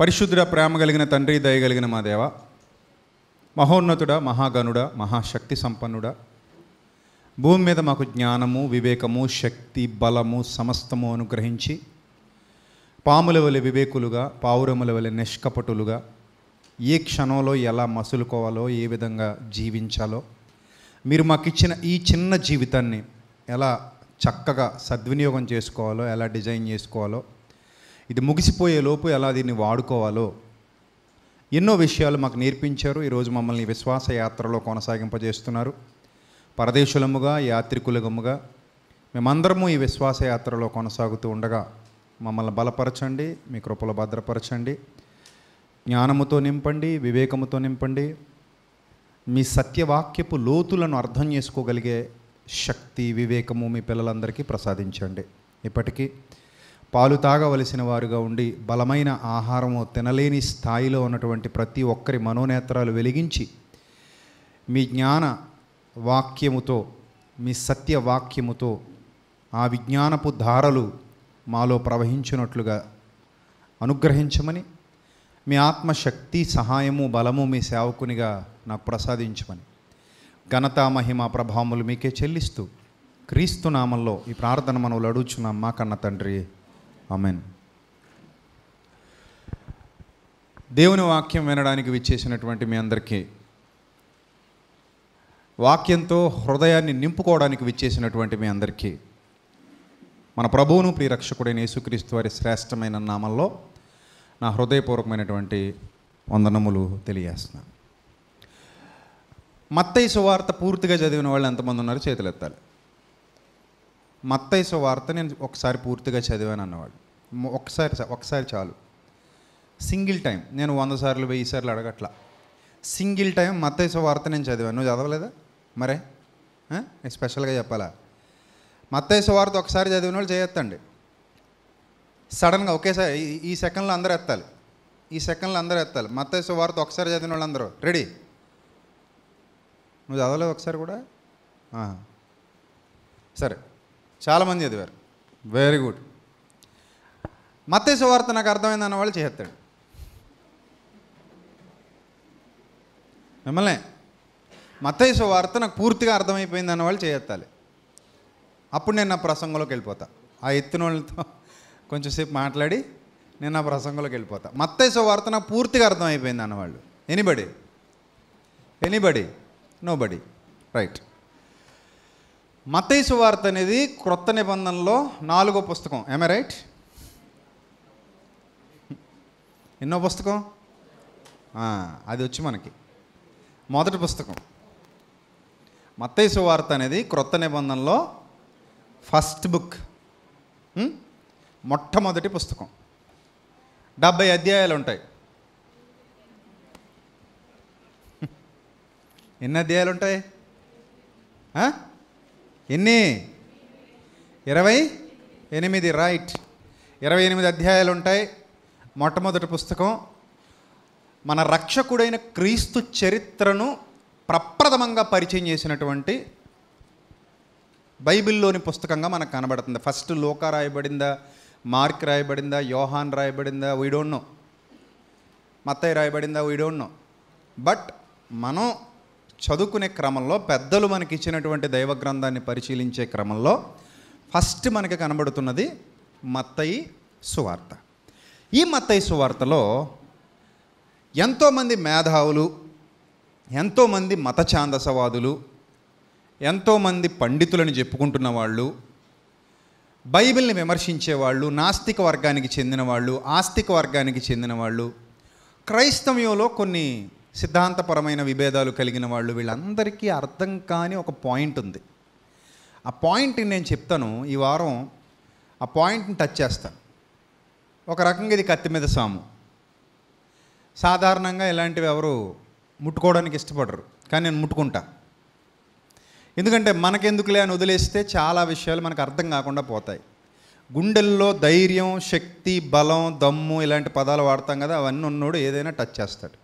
పరిశుద్ధ ప్రేమ కలిగిన తండ్రి దయగలిగిన మా దేవ మహోన్నతుడ మహాగనుడ మహాశక్తి సంపన్నుడ భూమి మీద మాకు జ్ఞానము వివేకము శక్తి బలము సమస్తము అనుగ్రహించి పాముల వలె వివేకులుగా పావురముల వలె నిష్కపటులుగా ఏ క్షణంలో ఎలా మసులుకోవాలో ఏ విధంగా జీవించాలో మీరు మాకు ఇచ్చిన ఈ చిన్న జీవితాన్ని ఎలా చక్కగా సద్వినియోగం చేసుకోవాలో ఎలా డిజైన్ చేసుకోవాలో ఇది ముగిసిపోయే లోపు ఎలా దీన్ని వాడుకోవాలో ఎన్నో విషయాలు మాకు నేర్పించారు ఈరోజు మమ్మల్ని విశ్వాస యాత్రలో కొనసాగింపజేస్తున్నారు పరదేశులముగా యాత్రికులముగా మేమందరము ఈ విశ్వాస యాత్రలో కొనసాగుతూ ఉండగా మమ్మల్ని బలపరచండి మీ కృపలు భద్రపరచండి జ్ఞానముతో నింపండి వివేకముతో నింపండి మీ సత్యవాక్యపు లోతులను అర్థం చేసుకోగలిగే శక్తి వివేకము మీ పిల్లలందరికీ ప్రసాదించండి ఇప్పటికీ పాలు తాగవలసిన వారుగా ఉండి బలమైన ఆహారము తినలేని స్థాయిలో ఉన్నటువంటి ప్రతి ఒక్కరి మనోనేత్రాలు వెలిగించి మీ జ్ఞాన వాక్యముతో మీ సత్య వాక్యముతో ఆ విజ్ఞానపు ధారలు మాలో ప్రవహించినట్లుగా అనుగ్రహించమని మీ ఆత్మశక్తి సహాయము బలము మీ సేవకునిగా నాకు ప్రసాదించమని ఘనత మహిమ ప్రభావములు మీకే చెల్లిస్తూ క్రీస్తునామంలో ఈ ప్రార్థన మనం లడుచున్నాం మా కన్న తండ్రి అమెన్ దేవుని వాక్యం వినడానికి విచ్చేసినటువంటి మీ అందరికీ వాక్యంతో హృదయాన్ని నింపుకోవడానికి విచ్చేసినటువంటి మీ అందరికీ మన ప్రభువును ప్రియరక్షకుడైన యేసుక్రీస్తు వారి శ్రేష్టమైన నామంలో నా హృదయపూర్వకమైనటువంటి వందనములు తెలియజేస్తున్నాను మత్తయ్య సువార్త పూర్తిగా చదివిన వాళ్ళు ఎంతమంది ఉన్నారు చేతులెత్తాలి మత్తైస వార్త నేను ఒకసారి పూర్తిగా చదివాను అన్నవాడు ఒకసారి ఒకసారి చాలు సింగిల్ టైం నేను వంద సార్లు వెయ్యి సార్లు అడగట్లా సింగిల్ టైం మత్తైస వార్త నేను చదివాను నువ్వు చదవలేదా మరే స్పెషల్గా చెప్పాలా మత్తైస వార్త ఒకసారి చదివిన వాళ్ళు చేయొత్తండి సడన్గా ఒకేసారి ఈ సెకండ్లో అందరూ ఎత్తాలి ఈ సెకండ్లో అందరూ ఎత్తాలి మత్తైస వార్త ఒకసారి చదివిన వాళ్ళు రెడీ నువ్వు చదవలేదు ఒకసారి కూడా సరే చాలామంది చదివారు వెరీ గుడ్ మత్స్య వార్త నాకు అర్థమైంది అన్నవాళ్ళు చేస్తాడు మిమ్మల్ని మత్తైసు వార్త నాకు పూర్తిగా అర్థమైపోయింది అన్న వాళ్ళు చేయత్తాలి అప్పుడు నేను నా ప్రసంగంలోకి వెళ్ళిపోతా ఆ ఎత్తిన వాళ్ళతో కొంచెంసేపు మాట్లాడి నేను నా ప్రసంగంలోకి వెళ్ళిపోతా మత్తైసు వార్త నాకు పూర్తిగా అర్థమైపోయింది అన్నవాళ్ళు anybody anybody nobody right మతైసు వార్త అనేది క్రొత్త నిబంధనలో నాలుగో పుస్తకం ఎమే రైట్ ఎన్నో పుస్తకం అది వచ్చి మనకి మొదటి పుస్తకం మత్తైసు వార్త అనేది క్రొత్త నిబంధనలో ఫస్ట్ బుక్ మొట్టమొదటి పుస్తకం డెబ్బై అధ్యాయాలు ఉంటాయి ఎన్ని అధ్యాయాలు ఉంటాయి ఎన్ని ఇరవై ఎనిమిది రైట్ ఇరవై ఎనిమిది అధ్యాయాలు ఉంటాయి మొట్టమొదటి పుస్తకం మన రక్షకుడైన క్రీస్తు చరిత్రను ప్రప్రథమంగా పరిచయం చేసినటువంటి బైబిల్లోని పుస్తకంగా మనకు కనబడుతుంది ఫస్ట్ లోక రాయబడిందా మార్క్ రాయబడిందా యోహాన్ రాయబడిందా వీడోన్నో మత్తయ్య రాయబడిందా వీడోన్నో బట్ మనం చదువుకునే క్రమంలో పెద్దలు మనకి ఇచ్చినటువంటి దైవ గ్రంథాన్ని పరిశీలించే క్రమంలో ఫస్ట్ మనకి కనబడుతున్నది మత్తయి సువార్త ఈ మత్తయి సువార్తలో ఎంతోమంది మేధావులు ఎంతోమంది మత ఛాందసవాదులు ఎంతోమంది పండితులని చెప్పుకుంటున్న వాళ్ళు బైబిల్ని విమర్శించే వాళ్ళు నాస్తిక వర్గానికి చెందిన వాళ్ళు ఆస్తిక వర్గానికి చెందిన వాళ్ళు క్రైస్తవ్యంలో కొన్ని సిద్ధాంతపరమైన విభేదాలు కలిగిన వాళ్ళు వీళ్ళందరికీ అర్థం కాని ఒక పాయింట్ ఉంది ఆ పాయింట్ని నేను చెప్తాను ఈ వారం ఆ పాయింట్ని టచ్ చేస్తాను ఒక రకంగా ఇది కత్తి మీద సాము సాధారణంగా ఇలాంటివి ఎవరు ముట్టుకోవడానికి ఇష్టపడరు కానీ నేను ముట్టుకుంటా ఎందుకంటే మనకెందుకులే అని వదిలేస్తే చాలా విషయాలు మనకు అర్థం కాకుండా పోతాయి గుండెల్లో ధైర్యం శక్తి బలం దమ్ము ఇలాంటి పదాలు వాడతాం కదా అవన్నీ ఉన్నోడు ఏదైనా టచ్ చేస్తాడు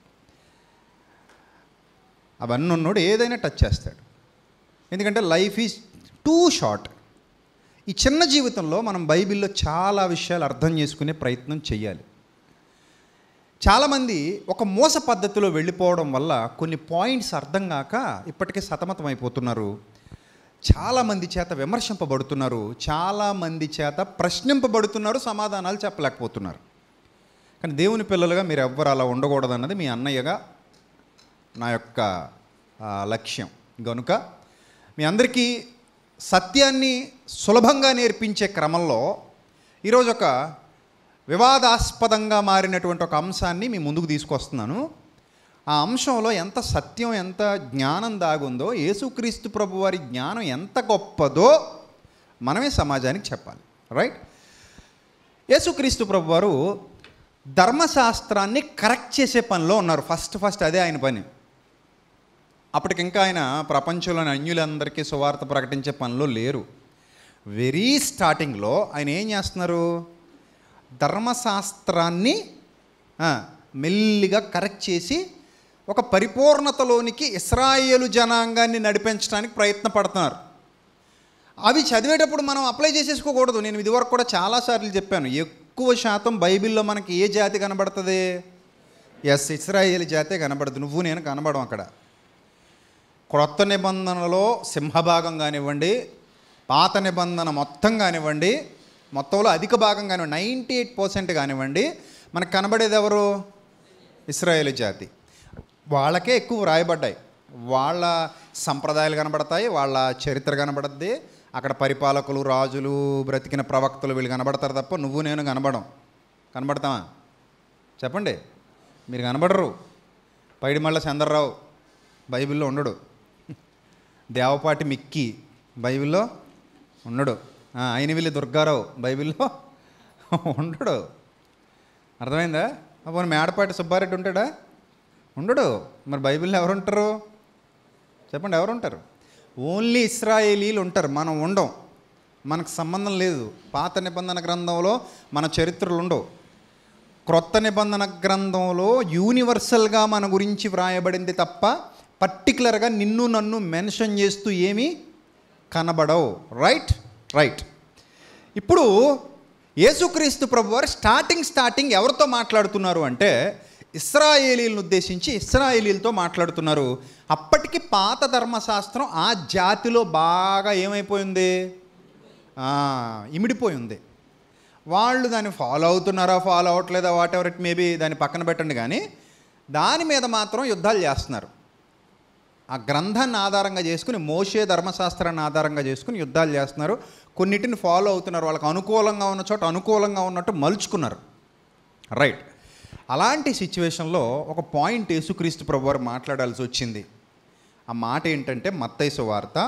అవన్నీ ఉన్నోడు ఏదైనా టచ్ చేస్తాడు ఎందుకంటే లైఫ్ ఈజ్ టూ షార్ట్ ఈ చిన్న జీవితంలో మనం బైబిల్లో చాలా విషయాలు అర్థం చేసుకునే ప్రయత్నం చేయాలి చాలామంది ఒక మోస పద్ధతిలో వెళ్ళిపోవడం వల్ల కొన్ని పాయింట్స్ అర్థం కాక ఇప్పటికే సతమతం అయిపోతున్నారు చాలామంది చేత విమర్శింపబడుతున్నారు చాలామంది చేత ప్రశ్నింపబడుతున్నారు సమాధానాలు చెప్పలేకపోతున్నారు కానీ దేవుని పిల్లలుగా మీరు ఎవ్వరు అలా ఉండకూడదన్నది మీ అన్నయ్యగా నా యొక్క లక్ష్యం కనుక మీ అందరికీ సత్యాన్ని సులభంగా నేర్పించే క్రమంలో ఈరోజు ఒక వివాదాస్పదంగా మారినటువంటి ఒక అంశాన్ని మీ ముందుకు తీసుకొస్తున్నాను ఆ అంశంలో ఎంత సత్యం ఎంత జ్ఞానం దాగుందో యేసుక్రీస్తు ప్రభు వారి జ్ఞానం ఎంత గొప్పదో మనమే సమాజానికి చెప్పాలి రైట్ యేసుక్రీస్తు ప్రభు వారు ధర్మశాస్త్రాన్ని కరెక్ట్ చేసే పనిలో ఉన్నారు ఫస్ట్ ఫస్ట్ అదే ఆయన పని అప్పటికింకా ఆయన ప్రపంచంలోని అన్యులందరికీ సువార్త ప్రకటించే పనిలో లేరు వెరీ స్టార్టింగ్లో ఆయన ఏం చేస్తున్నారు ధర్మశాస్త్రాన్ని మెల్లిగా కరెక్ట్ చేసి ఒక పరిపూర్ణతలోనికి ఇస్రాయేలు జనాంగాన్ని నడిపించడానికి ప్రయత్నపడుతున్నారు అవి చదివేటప్పుడు మనం అప్లై చేసేసుకోకూడదు నేను ఇదివరకు కూడా చాలాసార్లు చెప్పాను ఎక్కువ శాతం బైబిల్లో మనకి ఏ జాతి కనబడుతుంది ఎస్ ఇస్రాయేల్ జాతే కనబడదు నువ్వు నేను కనబడం అక్కడ క్రొత్త నిబంధనలో సింహభాగం కానివ్వండి పాత నిబంధన మొత్తం కానివ్వండి మొత్తంలో అధిక భాగం కానివ్వండి నైంటీ ఎయిట్ పర్సెంట్ కానివ్వండి మనకు కనబడేది ఎవరు ఇస్రాయేల్ జాతి వాళ్ళకే ఎక్కువ వ్రాయబడ్డాయి వాళ్ళ సంప్రదాయాలు కనబడతాయి వాళ్ళ చరిత్ర కనబడద్ది అక్కడ పరిపాలకులు రాజులు బ్రతికిన ప్రవక్తలు వీళ్ళు కనబడతారు తప్ప నువ్వు నేను కనబడం కనబడతామా చెప్పండి మీరు కనబడరు పైడిమళ్ళ చంద్రరావు బైబిల్లో ఉండడు దేవపాటి మిక్కి బైబిల్లో ఉండడు అయినవిల్లి దుర్గారావు బైబిల్లో ఉండడు అర్థమైందా అప్పుడు మేడపాటి సుబ్బారెడ్డి ఉంటాడా ఉండడు మరి బైబిల్లో ఎవరుంటారు చెప్పండి ఎవరుంటారు ఓన్లీ ఇస్రాయేలీలు ఉంటారు మనం ఉండం మనకు సంబంధం లేదు పాత నిబంధన గ్రంథంలో మన చరిత్రలు ఉండవు క్రొత్త నిబంధన గ్రంథంలో యూనివర్సల్గా మన గురించి వ్రాయబడింది తప్ప పర్టికులర్గా నిన్ను నన్ను మెన్షన్ చేస్తూ ఏమీ కనబడవు రైట్ రైట్ ఇప్పుడు యేసుక్రీస్తు ప్రభువారు స్టార్టింగ్ స్టార్టింగ్ ఎవరితో మాట్లాడుతున్నారు అంటే ఇస్రాయేలీలను ఉద్దేశించి ఇస్రాయేలీలతో మాట్లాడుతున్నారు అప్పటికి పాత ధర్మశాస్త్రం ఆ జాతిలో బాగా ఏమైపోయింది ఇమిడిపోయింది వాళ్ళు దాన్ని ఫాలో అవుతున్నారా ఫాలో అవ్వట్లేదా వాట్ ఎవర్ ఇట్ మేబీ దాన్ని పక్కన పెట్టండి కానీ దాని మీద మాత్రం యుద్ధాలు చేస్తున్నారు ఆ గ్రంథాన్ని ఆధారంగా చేసుకుని మోసే ధర్మశాస్త్రాన్ని ఆధారంగా చేసుకుని యుద్ధాలు చేస్తున్నారు కొన్నిటిని ఫాలో అవుతున్నారు వాళ్ళకి అనుకూలంగా ఉన్న చోట అనుకూలంగా ఉన్నట్టు మలుచుకున్నారు రైట్ అలాంటి సిచ్యువేషన్లో ఒక పాయింట్ యేసుక్రీస్తు ప్రభువారు మాట్లాడాల్సి వచ్చింది ఆ మాట ఏంటంటే మత్తైసు వార్త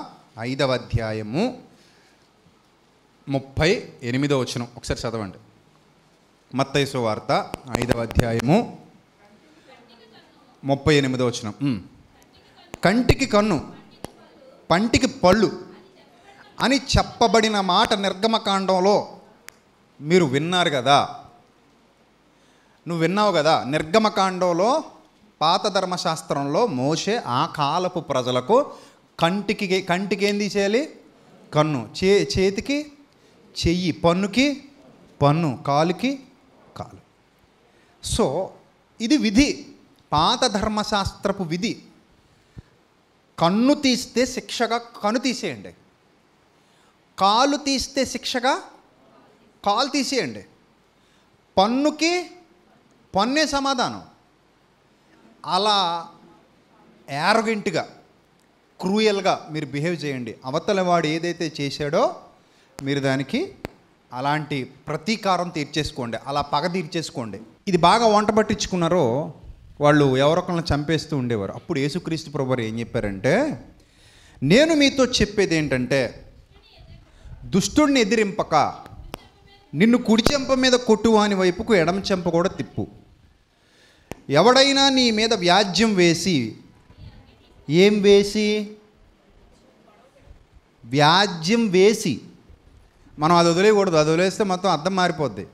ఐదవ అధ్యాయము ముప్పై ఎనిమిదో వచనం ఒకసారి చదవండి మత్తైసు వార్త ఐదవ అధ్యాయము ముప్పై ఎనిమిదో వచనం కంటికి కన్ను పంటికి పళ్ళు అని చెప్పబడిన మాట నిర్గమకాండంలో మీరు విన్నారు కదా నువ్వు విన్నావు కదా నిర్గమకాండంలో పాత ధర్మశాస్త్రంలో మోసే ఆ కాలపు ప్రజలకు కంటికి కంటికి ఏంది చేయాలి కన్ను చే చేతికి చెయ్యి పన్నుకి పన్ను కాలుకి కాలు సో ఇది విధి పాత ధర్మశాస్త్రపు విధి కన్ను తీస్తే శిక్షగా కన్ను తీసేయండి కాలు తీస్తే శిక్షగా కాలు తీసేయండి పన్నుకి పన్నే సమాధానం అలా యారగెంట్గా క్రూయల్గా మీరు బిహేవ్ చేయండి అవతల వాడు ఏదైతే చేశాడో మీరు దానికి అలాంటి ప్రతీకారం తీర్చేసుకోండి అలా పగ తీర్చేసుకోండి ఇది బాగా వంట పట్టించుకున్నారో వాళ్ళు ఎవరొకరిని చంపేస్తూ ఉండేవారు అప్పుడు యేసుక్రీస్తు ప్రభు ఏం చెప్పారంటే నేను మీతో చెప్పేది ఏంటంటే దుష్టుడిని ఎదిరింపక నిన్ను కుడి చెంప మీద కొట్టువాని వైపుకు ఎడమ చెంప కూడా తిప్పు ఎవడైనా నీ మీద వ్యాజ్యం వేసి ఏం వేసి వ్యాజ్యం వేసి మనం అది వదిలేయకూడదు అది వదిలేస్తే మొత్తం అర్థం మారిపోద్ది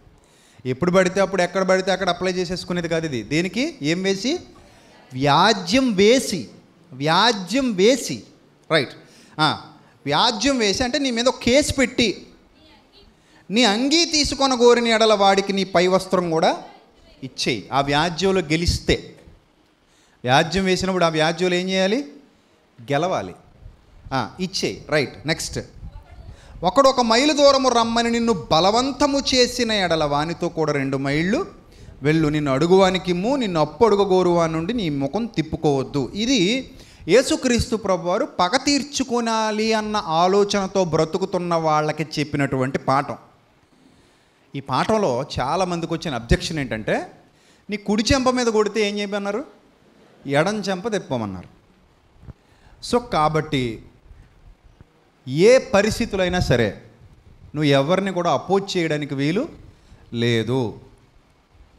ఎప్పుడు పడితే అప్పుడు ఎక్కడ పడితే అక్కడ అప్లై చేసేసుకునేది కాదు ఇది దేనికి ఏం వేసి వ్యాజ్యం వేసి వ్యాజ్యం వేసి రైట్ వ్యాజ్యం వేసి అంటే నీ మీద ఒక కేసు పెట్టి నీ అంగీ తీసుకొని గోరిని ఎడల వాడికి నీ పై వస్త్రం కూడా ఇచ్చేయి ఆ వ్యాజ్యంలో గెలిస్తే వ్యాజ్యం వేసినప్పుడు ఆ వ్యాజ్యంలో ఏం చేయాలి గెలవాలి ఇచ్చేయి రైట్ నెక్స్ట్ ఒకడు ఒక మైలు దూరము రమ్మని నిన్ను బలవంతము చేసిన ఎడల వానితో కూడా రెండు మైళ్ళు వెళ్ళు నిన్ను అడుగువానికి ము నిన్ను అప్పు నుండి నీ ముఖం తిప్పుకోవద్దు ఇది యేసుక్రీస్తు ప్రభువారు పగ తీర్చుకోనాలి అన్న ఆలోచనతో బ్రతుకుతున్న వాళ్ళకి చెప్పినటువంటి పాఠం ఈ పాఠంలో చాలామందికి వచ్చిన అబ్జెక్షన్ ఏంటంటే నీ కుడి చెంప మీద కొడితే ఏం చెప్పన్నారు ఎడం చెంప తెప్పమన్నారు సో కాబట్టి ఏ పరిస్థితులైనా సరే నువ్వు ఎవరిని కూడా అపోజ్ చేయడానికి వీలు లేదు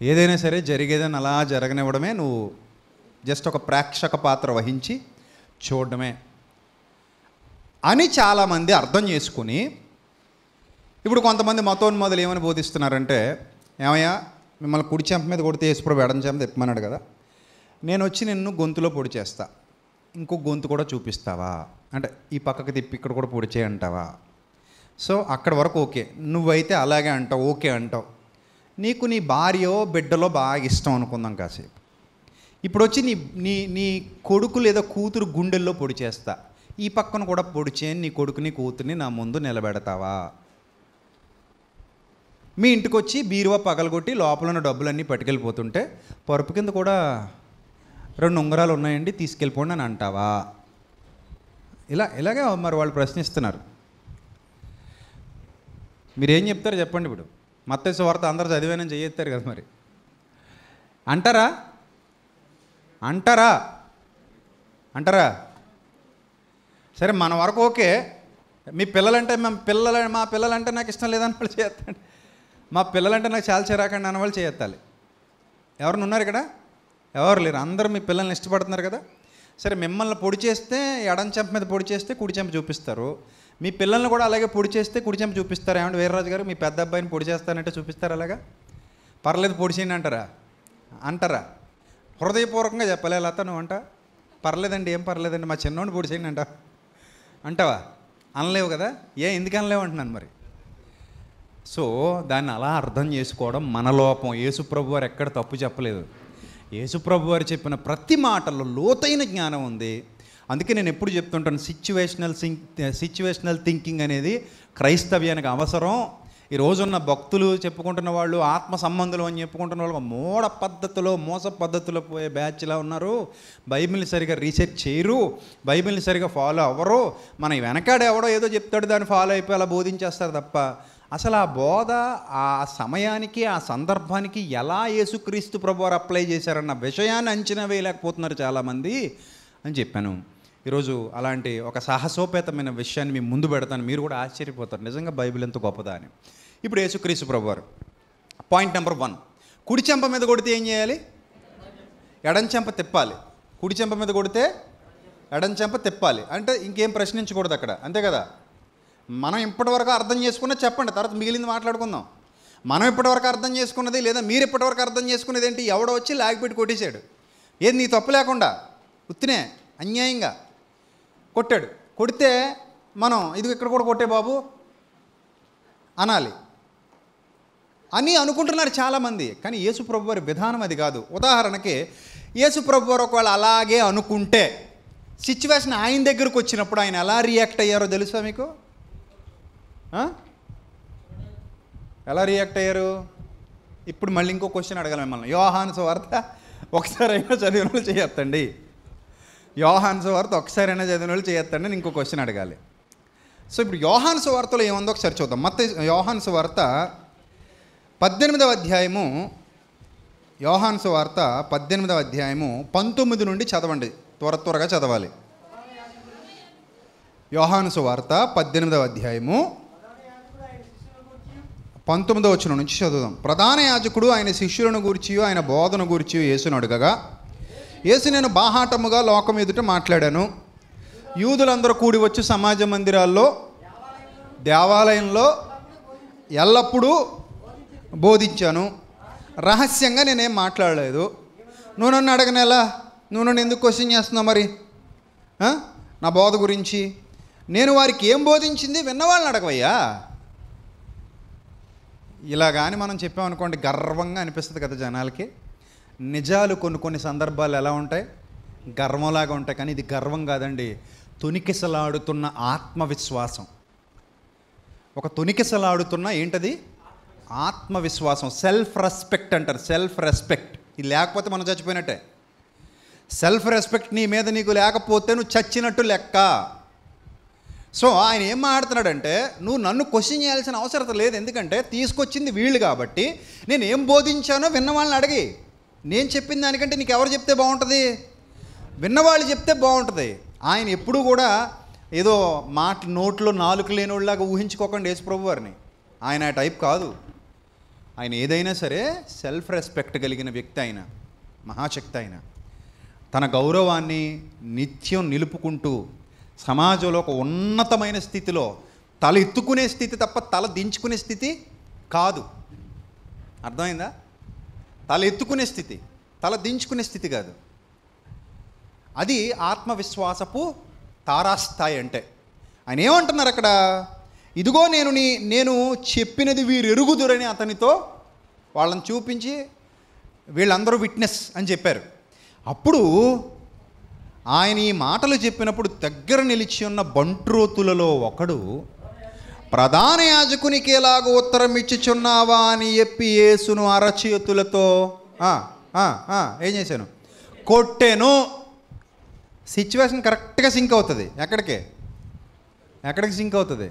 ఏదైనా సరే జరిగేదని అలా జరగనివ్వడమే నువ్వు జస్ట్ ఒక ప్రేక్షక పాత్ర వహించి చూడడమే అని చాలామంది అర్థం చేసుకుని ఇప్పుడు కొంతమంది మతోన్మోదులు ఏమని బోధిస్తున్నారంటే ఏమయ్యా మిమ్మల్ని కుడి చెంప మీద కొడితే వేసుకుడు ఎడం చెంప తిప్పమన్నాడు కదా నేను వచ్చి నిన్ను గొంతులో పొడి చేస్తాను ఇంకో గొంతు కూడా చూపిస్తావా అంటే ఈ పక్కకి తిప్పి ఇక్కడ కూడా పొడిచే అంటావా సో అక్కడ వరకు ఓకే నువ్వైతే అలాగే అంటావు ఓకే అంటావు నీకు నీ భార్యో బిడ్డలో బాగా ఇష్టం అనుకుందాం కాసేపు ఇప్పుడు వచ్చి నీ నీ నీ కొడుకు లేదా కూతురు గుండెల్లో పొడి చేస్తా ఈ పక్కన కూడా పొడిచే నీ కొడుకుని కూతుర్ని నా ముందు నిలబెడతావా మీ ఇంటికి వచ్చి బీరువా పగలగొట్టి లోపల ఉన్న డబ్బులన్నీ పట్టుకెళ్ళిపోతుంటే పరుపు కింద కూడా రెండు ఉంగరాలు ఉన్నాయండి తీసుకెళ్ళిపోండి అని అంటావా ఇలా ఇలాగే మరి వాళ్ళు ప్రశ్నిస్తున్నారు మీరు ఏం చెప్తారు చెప్పండి ఇప్పుడు మత్స్య వార్త అందరు చదివేనని చేయెత్తారు కదా మరి అంటారా అంటారా అంటారా సరే మన వరకు ఓకే మీ పిల్లలంటే మేము పిల్లల మా పిల్లలంటే నాకు ఇష్టం లేదని వాళ్ళు చేయొత్తండి మా పిల్లలంటే నాకు చాలా చిరాకండి అన్న వాళ్ళు చేయెత్తాలి ఎవరిని ఉన్నారు ఇక్కడ ఎవరు లేరు అందరూ మీ పిల్లల్ని ఇష్టపడుతున్నారు కదా సరే మిమ్మల్ని పొడి చేస్తే చెంప మీద పొడి చేస్తే చెంప చూపిస్తారు మీ పిల్లల్ని కూడా అలాగే పొడి చేస్తే చెంప చూపిస్తారు ఏమంటే వీర్రాజు గారు మీ పెద్ద అబ్బాయిని పొడి చేస్తానంటే చూపిస్తారు అలాగా పర్లేదు పొడి చేయండి అంటారా అంటారా హృదయపూర్వకంగా చెప్పలే లత నువ్వు అంట పర్లేదండి ఏం పర్లేదండి మా చిన్నోడిని పొడి చేయండి అంట అంటావా అనలేవు కదా ఏ ఎందుకు అనలేవు అంటున్నాను మరి సో దాన్ని అలా అర్థం చేసుకోవడం మన లోపం ప్రభు వారు ఎక్కడ తప్పు చెప్పలేదు యేసుప్రభు వారు చెప్పిన ప్రతి మాటలో లోతైన జ్ఞానం ఉంది అందుకే నేను ఎప్పుడు చెప్తుంటాను సిచ్యువేషనల్ సింక్ సిచ్యువేషనల్ థింకింగ్ అనేది క్రైస్తవ్యానికి అవసరం ఈ రోజున్న భక్తులు చెప్పుకుంటున్న వాళ్ళు ఆత్మ సంబంధులు అని చెప్పుకుంటున్న వాళ్ళు మూఢ పద్ధతిలో మోస పద్ధతిలో పోయే బ్యాచ్లా ఉన్నారు బైబిల్ని సరిగా రీసెర్చ్ చేయరు బైబిల్ని సరిగా ఫాలో అవ్వరు మన వెనకాడ ఎవడో ఏదో చెప్తాడు దాన్ని ఫాలో అయిపోయి అలా బోధించేస్తారు తప్ప అసలు ఆ బోధ ఆ సమయానికి ఆ సందర్భానికి ఎలా యేసుక్రీస్తు ప్రభువారు అప్లై చేశారన్న విషయాన్ని అంచనా వేయలేకపోతున్నారు చాలామంది అని చెప్పాను ఈరోజు అలాంటి ఒక సాహసోపేతమైన విషయాన్ని మేము ముందు పెడతాను మీరు కూడా ఆశ్చర్యపోతారు నిజంగా బైబిల్ ఎంత గొప్పదా అని ఇప్పుడు యేసుక్రీస్తు ప్రభువారు పాయింట్ నెంబర్ వన్ కుడి చెంప మీద కొడితే ఏం చేయాలి ఎడం చెంప తిప్పాలి కుడి చెంప మీద కొడితే ఎడం చెంప తిప్పాలి అంటే ఇంకేం ప్రశ్నించకూడదు అక్కడ అంతే కదా మనం ఇప్పటివరకు అర్థం చేసుకున్న చెప్పండి తర్వాత మిగిలింది మాట్లాడుకుందాం మనం ఇప్పటివరకు అర్థం చేసుకున్నది లేదా మీరు ఇప్పటివరకు అర్థం చేసుకున్నది ఏంటి ఎవడో వచ్చి లాగిపెట్టి కొట్టేశాడు ఏది నీ తప్పు లేకుండా ఉత్తినే అన్యాయంగా కొట్టాడు కొడితే మనం ఇది ఇక్కడ కూడా కొట్టే బాబు అనాలి అని అనుకుంటున్నారు చాలామంది కానీ యేసుప్రభు వారి విధానం అది కాదు ఉదాహరణకి యేసుప్రభు వారు ఒకవేళ అలాగే అనుకుంటే సిచ్యువేషన్ ఆయన దగ్గరకు వచ్చినప్పుడు ఆయన ఎలా రియాక్ట్ అయ్యారో తెలుసా మీకు ఎలా రియాక్ట్ అయ్యారు ఇప్పుడు మళ్ళీ ఇంకో క్వశ్చన్ అడగాలి మిమ్మల్ని యోహాన్ సువార్త అయినా చదివిన వాళ్ళు చేయొద్దండి యోహాన్ సువార్త అయినా చదివిన వాళ్ళు చేయొద్దండి నేను ఇంకో క్వశ్చన్ అడగాలి సో ఇప్పుడు యోహాన్ సువార్తలో ఏముందో ఒకసారి చూద్దాం మొత్తం యోహాన్ సువార్త పద్దెనిమిదవ అధ్యాయము యోహాన్ సువార్త పద్దెనిమిదవ అధ్యాయము పంతొమ్మిది నుండి చదవండి త్వర త్వరగా చదవాలి యోహాను సువార్త పద్దెనిమిదవ అధ్యాయము పంతొమ్మిదో వచ్చిన నుంచి చదువుదాం ప్రధాన యాజకుడు ఆయన శిష్యులను గురిచి ఆయన బోధన గురిచి వేసును అడగగా వేసి నేను బాహాటముగా లోకం ఎదుట మాట్లాడాను యూదులందరూ కూడి వచ్చి సమాజ మందిరాల్లో దేవాలయంలో ఎల్లప్పుడూ బోధించాను రహస్యంగా నేనేం మాట్లాడలేదు నువ్వు నన్ను అడగనేలా నువ్వు నన్ను ఎందుకు క్వశ్చన్ చేస్తున్నావు మరి నా బోధ గురించి నేను వారికి ఏం బోధించింది విన్నవాళ్ళని అడగవయ్యా ఇలా కానీ మనం చెప్పామనుకోండి గర్వంగా అనిపిస్తుంది కదా జనాలకి నిజాలు కొన్ని కొన్ని సందర్భాలు ఎలా ఉంటాయి గర్వంలాగా ఉంటాయి కానీ ఇది గర్వం కాదండి తొనికిసలాడుతున్న ఆత్మవిశ్వాసం ఒక తొనికిసలాడుతున్న ఏంటది ఆత్మవిశ్వాసం సెల్ఫ్ రెస్పెక్ట్ అంటారు సెల్ఫ్ రెస్పెక్ట్ ఇది లేకపోతే మనం చచ్చిపోయినట్టే సెల్ఫ్ రెస్పెక్ట్ నీ మీద నీకు లేకపోతే నువ్వు చచ్చినట్టు లెక్క సో ఆయన ఏం మాట్లాడుతున్నాడంటే నువ్వు నన్ను క్వశ్చన్ చేయాల్సిన అవసరం లేదు ఎందుకంటే తీసుకొచ్చింది వీళ్ళు కాబట్టి నేను ఏం బోధించానో విన్నవాళ్ళని అడిగి నేను చెప్పిన దానికంటే నీకు ఎవరు చెప్తే బాగుంటుంది విన్నవాళ్ళు చెప్తే బాగుంటుంది ఆయన ఎప్పుడూ కూడా ఏదో మాట నోట్లో నాలుగు లేనివాళ్ళలాగా ఊహించుకోకండి యేసుప్రభు వారిని ఆయన ఆ టైప్ కాదు ఆయన ఏదైనా సరే సెల్ఫ్ రెస్పెక్ట్ కలిగిన వ్యక్తి ఆయన మహాశక్తి ఆయన తన గౌరవాన్ని నిత్యం నిలుపుకుంటూ సమాజంలో ఒక ఉన్నతమైన స్థితిలో తల ఎత్తుకునే స్థితి తప్ప తల దించుకునే స్థితి కాదు అర్థమైందా తల ఎత్తుకునే స్థితి తల దించుకునే స్థితి కాదు అది ఆత్మవిశ్వాసపు తారాస్థాయి అంటే ఆయన ఏమంటున్నారు అక్కడ ఇదిగో నేను నీ నేను చెప్పినది వీరెరుగుదురని అతనితో వాళ్ళని చూపించి వీళ్ళందరూ విట్నెస్ అని చెప్పారు అప్పుడు ఆయన ఈ మాటలు చెప్పినప్పుడు దగ్గర నిలిచి ఉన్న బంట్రోతులలో ఒకడు ప్రధాన యాజకునికి ఎలాగో ఉత్తరం ఇచ్చుచున్నావా అని చెప్పి యేసును అరచేతులతో ఏం చేశాను కొట్టాను సిచ్యువేషన్ కరెక్ట్గా సింక్ అవుతుంది ఎక్కడికి ఎక్కడికి సింక్ అవుతుంది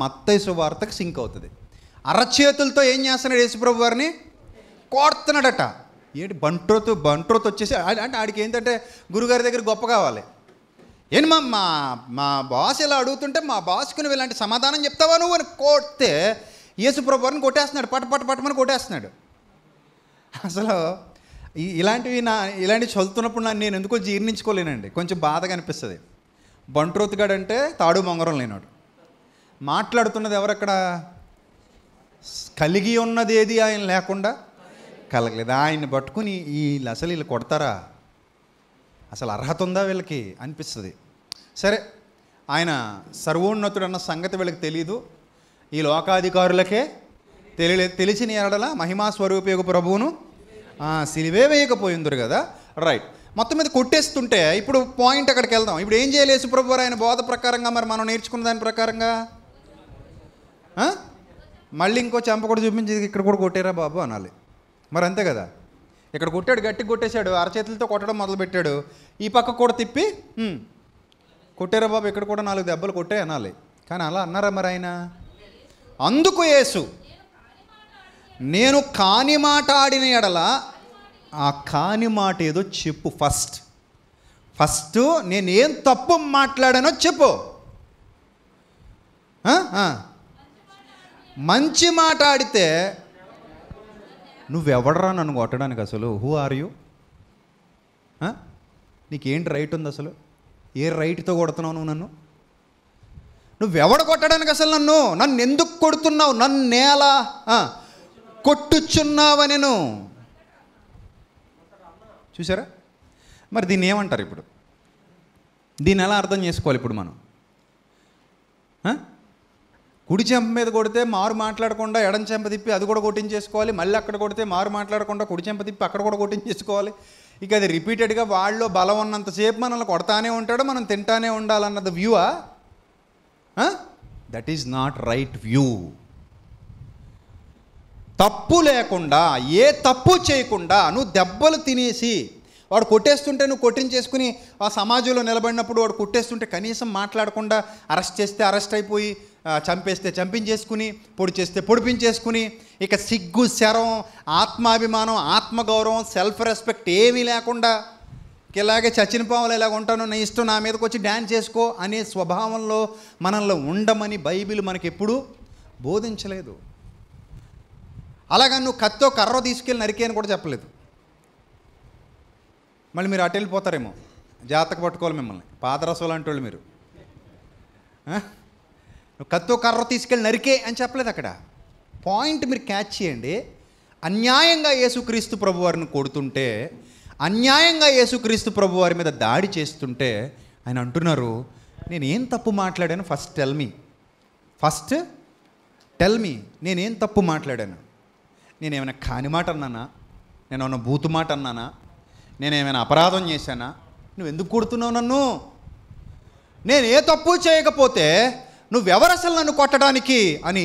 మత్తయ్య సువార్తకు సింక్ అవుతుంది అరచేతులతో ఏం చేస్తున్నాడు యేసుప్రభు వారిని కోడుతున్నాడట ఏంటి బంట్రోత్ బంట్రోత్ వచ్చేసి అంటే ఆడికి ఏంటంటే గురుగారి దగ్గర గొప్ప కావాలి ఏంటి మా మా మా బాస్ ఇలా అడుగుతుంటే మా బాస్కు నువ్వు ఇలాంటి సమాధానం చెప్తావా నువ్వు అని కొడితే యేసు వారిని కొట్టేస్తున్నాడు పట పట పట్టమని కొట్టేస్తున్నాడు అసలు ఇలాంటివి నా ఇలాంటివి చదువుతున్నప్పుడు నన్ను నేను ఎందుకో జీర్ణించుకోలేనండి కొంచెం బాధగా అనిపిస్తుంది బంట్రోత్గాడు అంటే తాడు మంగరం లేనాడు మాట్లాడుతున్నది ఎవరక్కడ కలిగి ఉన్నది ఏది ఆయన లేకుండా కలగలేదు ఆయన్ని పట్టుకుని వీళ్ళు అసలు వీళ్ళు కొడతారా అసలు అర్హత ఉందా వీళ్ళకి అనిపిస్తుంది సరే ఆయన సర్వోన్నతుడు అన్న సంగతి వీళ్ళకి తెలియదు ఈ లోకాధికారులకే తెలియలే తెలిసిన ఎడల మహిమా స్వరూపయోగ ప్రభువును సిలివే వేయకపోయిందరు కదా రైట్ మొత్తం మీద కొట్టేస్తుంటే ఇప్పుడు పాయింట్ అక్కడికి వెళ్దాం ఇప్పుడు ఏం చేయలేసు ప్రభు ఆయన బోధ ప్రకారంగా మరి మనం నేర్చుకున్న దాని ప్రకారంగా మళ్ళీ ఇంకో చెంప కూడా చూపించేది ఇక్కడ కూడా కొట్టారా బాబు అనాలి మరి అంతే కదా ఇక్కడ కొట్టాడు గట్టి కొట్టేశాడు అరచేతులతో కొట్టడం మొదలుపెట్టాడు ఈ పక్క కూడా తిప్పి కొట్టారా బాబు ఇక్కడ కూడా నాలుగు దెబ్బలు కొట్టే అనాలి కానీ అలా అన్నారా మరి ఆయన అందుకు వేసు నేను కాని మాట ఆడిన ఎడల ఆ కాని మాట ఏదో చెప్పు ఫస్ట్ ఫస్ట్ నేను ఏం తప్పు మాట్లాడానో చెప్పు మంచి మాట ఆడితే నువ్వెవడరా నన్ను కొట్టడానికి అసలు హూ ఆర్ యూ నీకేంటి రైట్ ఉంది అసలు ఏ రైట్తో కొడుతున్నావు నువ్వు నన్ను నువ్వెవడ కొట్టడానికి అసలు నన్ను నన్ను ఎందుకు కొడుతున్నావు నన్ను నేల కొట్టుచున్నావా నేను చూసారా మరి దీన్ని ఏమంటారు ఇప్పుడు దీన్ని ఎలా అర్థం చేసుకోవాలి ఇప్పుడు మనం కుడి చెంప మీద కొడితే మారు మాట్లాడకుండా ఎడం చెంప తిప్పి అది కూడా కొట్టించేసుకోవాలి మళ్ళీ అక్కడ కొడితే మారు మాట్లాడకుండా కుడి చెంప తిప్పి అక్కడ కూడా కొట్టించేసుకోవాలి ఇక అది రిపీటెడ్గా వాళ్ళలో బలం ఉన్నంతసేపు మనల్ని కొడతానే ఉంటాడు మనం తింటానే ఉండాలన్నది వ్యూవా that is not right view తప్పు లేకుండా ఏ తప్పు చేయకుండా నువ్వు దెబ్బలు తినేసి వాడు కొట్టేస్తుంటే నువ్వు కొట్టించేసుకుని ఆ సమాజంలో నిలబడినప్పుడు వాడు కొట్టేస్తుంటే కనీసం మాట్లాడకుండా అరెస్ట్ చేస్తే అరెస్ట్ అయిపోయి చంపేస్తే చంపించేసుకుని పొడి చేస్తే పొడిపించేసుకుని ఇక సిగ్గు శరం ఆత్మాభిమానం ఆత్మగౌరవం సెల్ఫ్ రెస్పెక్ట్ ఏమీ లేకుండా ఇలాగే చచ్చిన పావులు ఇలాగ ఉంటాను నా ఇష్టం నా మీదకి వచ్చి డ్యాన్స్ చేసుకో అనే స్వభావంలో మనల్లో ఉండమని బైబిల్ మనకి ఎప్పుడూ బోధించలేదు అలాగే నువ్వు కత్తో కర్ర తీసుకెళ్ళి నరికే అని కూడా చెప్పలేదు మళ్ళీ మీరు అటు వెళ్ళిపోతారేమో జాతక పట్టుకోవాలి మిమ్మల్ని పాదరసం లాంటి వాళ్ళు మీరు నువ్వు కత్తో కర్ర తీసుకెళ్ళి నరికే అని చెప్పలేదు అక్కడ పాయింట్ మీరు క్యాచ్ చేయండి అన్యాయంగా యేసుక్రీస్తు ప్రభువారిని కొడుతుంటే అన్యాయంగా యేసుక్రీస్తు ప్రభువారి మీద దాడి చేస్తుంటే ఆయన అంటున్నారు నేనేం తప్పు మాట్లాడాను first tell me first tell me నేనేం తప్పు మాట్లాడాను నేనేమైనా కాని మాట అన్నానా నేను ఏమైనా బూతు మాట అన్నానా నేనేమైనా అపరాధం చేశానా నువ్వు ఎందుకు కొడుతున్నావు నన్ను నేను ఏ తప్పు చేయకపోతే నువ్వెవరు అసలు నన్ను కొట్టడానికి అని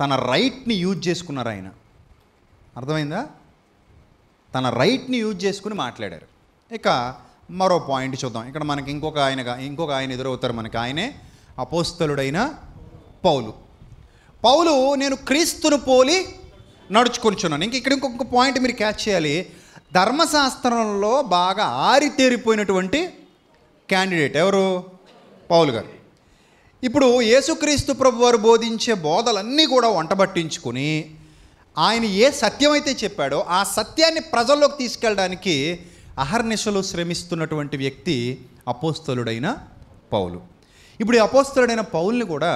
తన రైట్ని యూజ్ చేసుకున్నారు ఆయన అర్థమైందా తన రైట్ని యూజ్ చేసుకుని మాట్లాడారు ఇక మరో పాయింట్ చూద్దాం ఇక్కడ మనకి ఇంకొక ఆయన ఇంకొక ఆయన ఎదురవుతారు మనకి ఆయనే అపోస్తలుడైన పౌలు పౌలు నేను క్రీస్తును పోలి చున్నాను ఇంక ఇక్కడ ఇంకొక పాయింట్ మీరు క్యాచ్ చేయాలి ధర్మశాస్త్రంలో బాగా ఆరితేరిపోయినటువంటి క్యాండిడేట్ ఎవరు పౌలు గారు ఇప్పుడు యేసుక్రీస్తు ప్రభు వారు బోధించే బోధలన్నీ కూడా వంటబట్టించుకుని ఆయన ఏ సత్యమైతే చెప్పాడో ఆ సత్యాన్ని ప్రజల్లోకి తీసుకెళ్ళడానికి అహర్నిశలు శ్రమిస్తున్నటువంటి వ్యక్తి అపోస్తలుడైన పౌలు ఇప్పుడు ఈ అపోస్తలుడైన పౌల్ని కూడా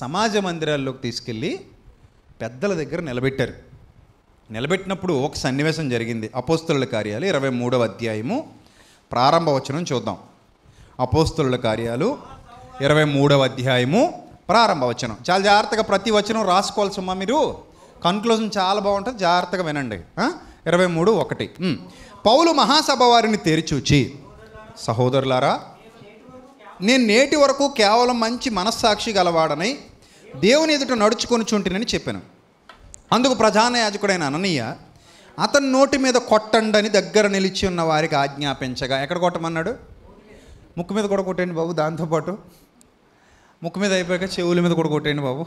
సమాజ మందిరాల్లోకి తీసుకెళ్ళి పెద్దల దగ్గర నిలబెట్టారు నిలబెట్టినప్పుడు ఒక సన్నివేశం జరిగింది అపోస్తలుల కార్యాలు ఇరవై మూడవ అధ్యాయము ప్రారంభ వచనం చూద్దాం అపోస్తలుల కార్యాలు ఇరవై మూడవ అధ్యాయము ప్రారంభ వచనం చాలా జాగ్రత్తగా ప్రతి వచనం రాసుకోవాల్సి సుమ్మా మీరు కన్క్లూజన్ చాలా బాగుంటుంది జాగ్రత్తగా వినండి ఇరవై మూడు ఒకటి పౌలు మహాసభ వారిని తెరిచూచి సహోదరులారా నేను నేటి వరకు కేవలం మంచి మనస్సాక్షి గలవాడని దేవుని ఎదుట నడుచుకొని చుంటినని చెప్పాను అందుకు ప్రధాన యాజకుడైన అననీయ అతని నోటి మీద కొట్టండని దగ్గర నిలిచి ఉన్న వారికి ఆజ్ఞాపించగా ఎక్కడ కొట్టమన్నాడు ముక్కు మీద కూడా కొట్టండి బాబు దాంతోపాటు ముక్కు మీద అయిపోయాక చెవుల మీద కూడా కొట్టేయండి బాబు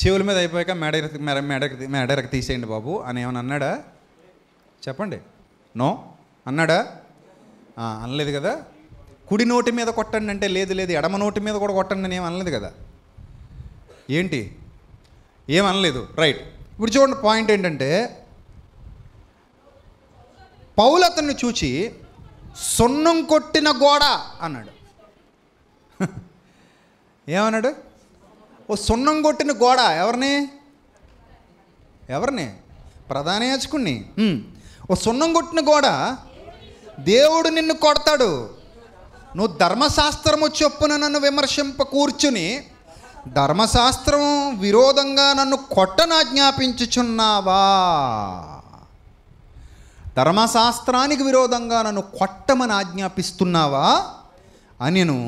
చెవుల మీద అయిపోయాక మెడ మెడ మెడకి మెడరకు తీసేయండి బాబు అని ఏమైనా అన్నాడా చెప్పండి నో అన్నాడా అనలేదు కదా కుడి నోటి మీద కొట్టండి అంటే లేదు లేదు ఎడమ నోటి మీద కూడా కొట్టండి అని అనలేదు కదా ఏంటి ఏమనలేదు రైట్ ఇప్పుడు చూడండి పాయింట్ ఏంటంటే పౌలు అతన్ని చూచి సున్నం కొట్టిన గోడ అన్నాడు ఏమన్నాడు ఓ సున్నం కొట్టిన గోడ ఎవరిని ఎవరిని ప్రధాన యాచకుణ్ణి ఓ సున్నం కొట్టిన గోడ దేవుడు నిన్ను కొడతాడు నువ్వు ధర్మశాస్త్రము చొప్పున నన్ను విమర్శింప కూర్చుని ధర్మశాస్త్రం విరోధంగా నన్ను కొట్టనాజ్ఞాపించుచున్నావా ధర్మశాస్త్రానికి విరోధంగా నన్ను కొట్టమని ఆజ్ఞాపిస్తున్నావా అని నేను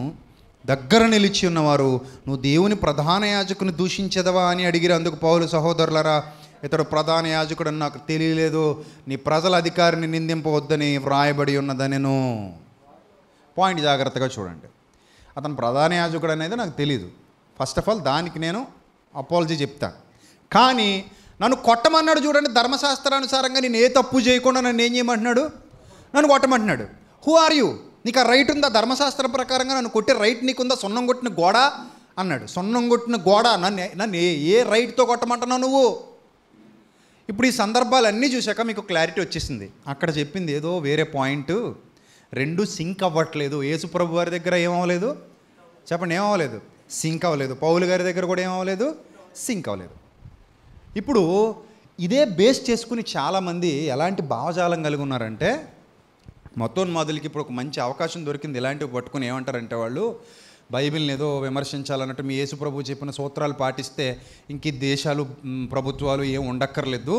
దగ్గర నిలిచి ఉన్నవారు నువ్వు దేవుని ప్రధాన యాజకుని దూషించదవా అని అడిగిరు అందుకు పౌలు సహోదరులరా ఇతడు ప్రధాన యాజకుడు అని నాకు తెలియలేదు నీ ప్రజల అధికారిని నిందింపవద్దని వ్రాయబడి నేను పాయింట్ జాగ్రత్తగా చూడండి అతను ప్రధాన యాజకుడు అనేది నాకు తెలియదు ఫస్ట్ ఆఫ్ ఆల్ దానికి నేను అపాలజీ చెప్తాను కానీ నన్ను కొట్టమన్నాడు చూడండి ధర్మశాస్త్రానుసారంగా నేను ఏ తప్పు చేయకుండా నన్ను ఏం చేయమంటున్నాడు నన్ను కొట్టమంటున్నాడు హూ ఆర్ యూ నీకు ఆ రైట్ ఉందా ధర్మశాస్త్రం ప్రకారంగా నన్ను కొట్టే రైట్ నీకుందా సొన్నం కొట్టిన గోడ అన్నాడు సొన్నం కొట్టిన గోడ నన్ను నన్ను ఏ ఏ రైట్తో కొట్టమంటున్నావు నువ్వు ఇప్పుడు ఈ సందర్భాలన్నీ చూశాక మీకు క్లారిటీ వచ్చేసింది అక్కడ చెప్పింది ఏదో వేరే పాయింట్ రెండు సింక్ అవ్వట్లేదు యేసుప్రభు వారి దగ్గర ఏమవ్వలేదు చెప్పండి ఏమవ్వలేదు సింక్ అవ్వలేదు పౌలు గారి దగ్గర కూడా ఏమవ్వలేదు సింక్ అవ్వలేదు ఇప్పుడు ఇదే బేస్ చేసుకుని చాలామంది ఎలాంటి భావజాలం కలిగి ఉన్నారంటే మతోన్మాదులకి ఇప్పుడు ఒక మంచి అవకాశం దొరికింది ఇలాంటివి పట్టుకుని ఏమంటారంటే వాళ్ళు బైబిల్ని ఏదో విమర్శించాలన్నట్టు మీ యేసు ప్రభు చెప్పిన సూత్రాలు పాటిస్తే ఇంక దేశాలు ప్రభుత్వాలు ఏం ఉండక్కర్లేదు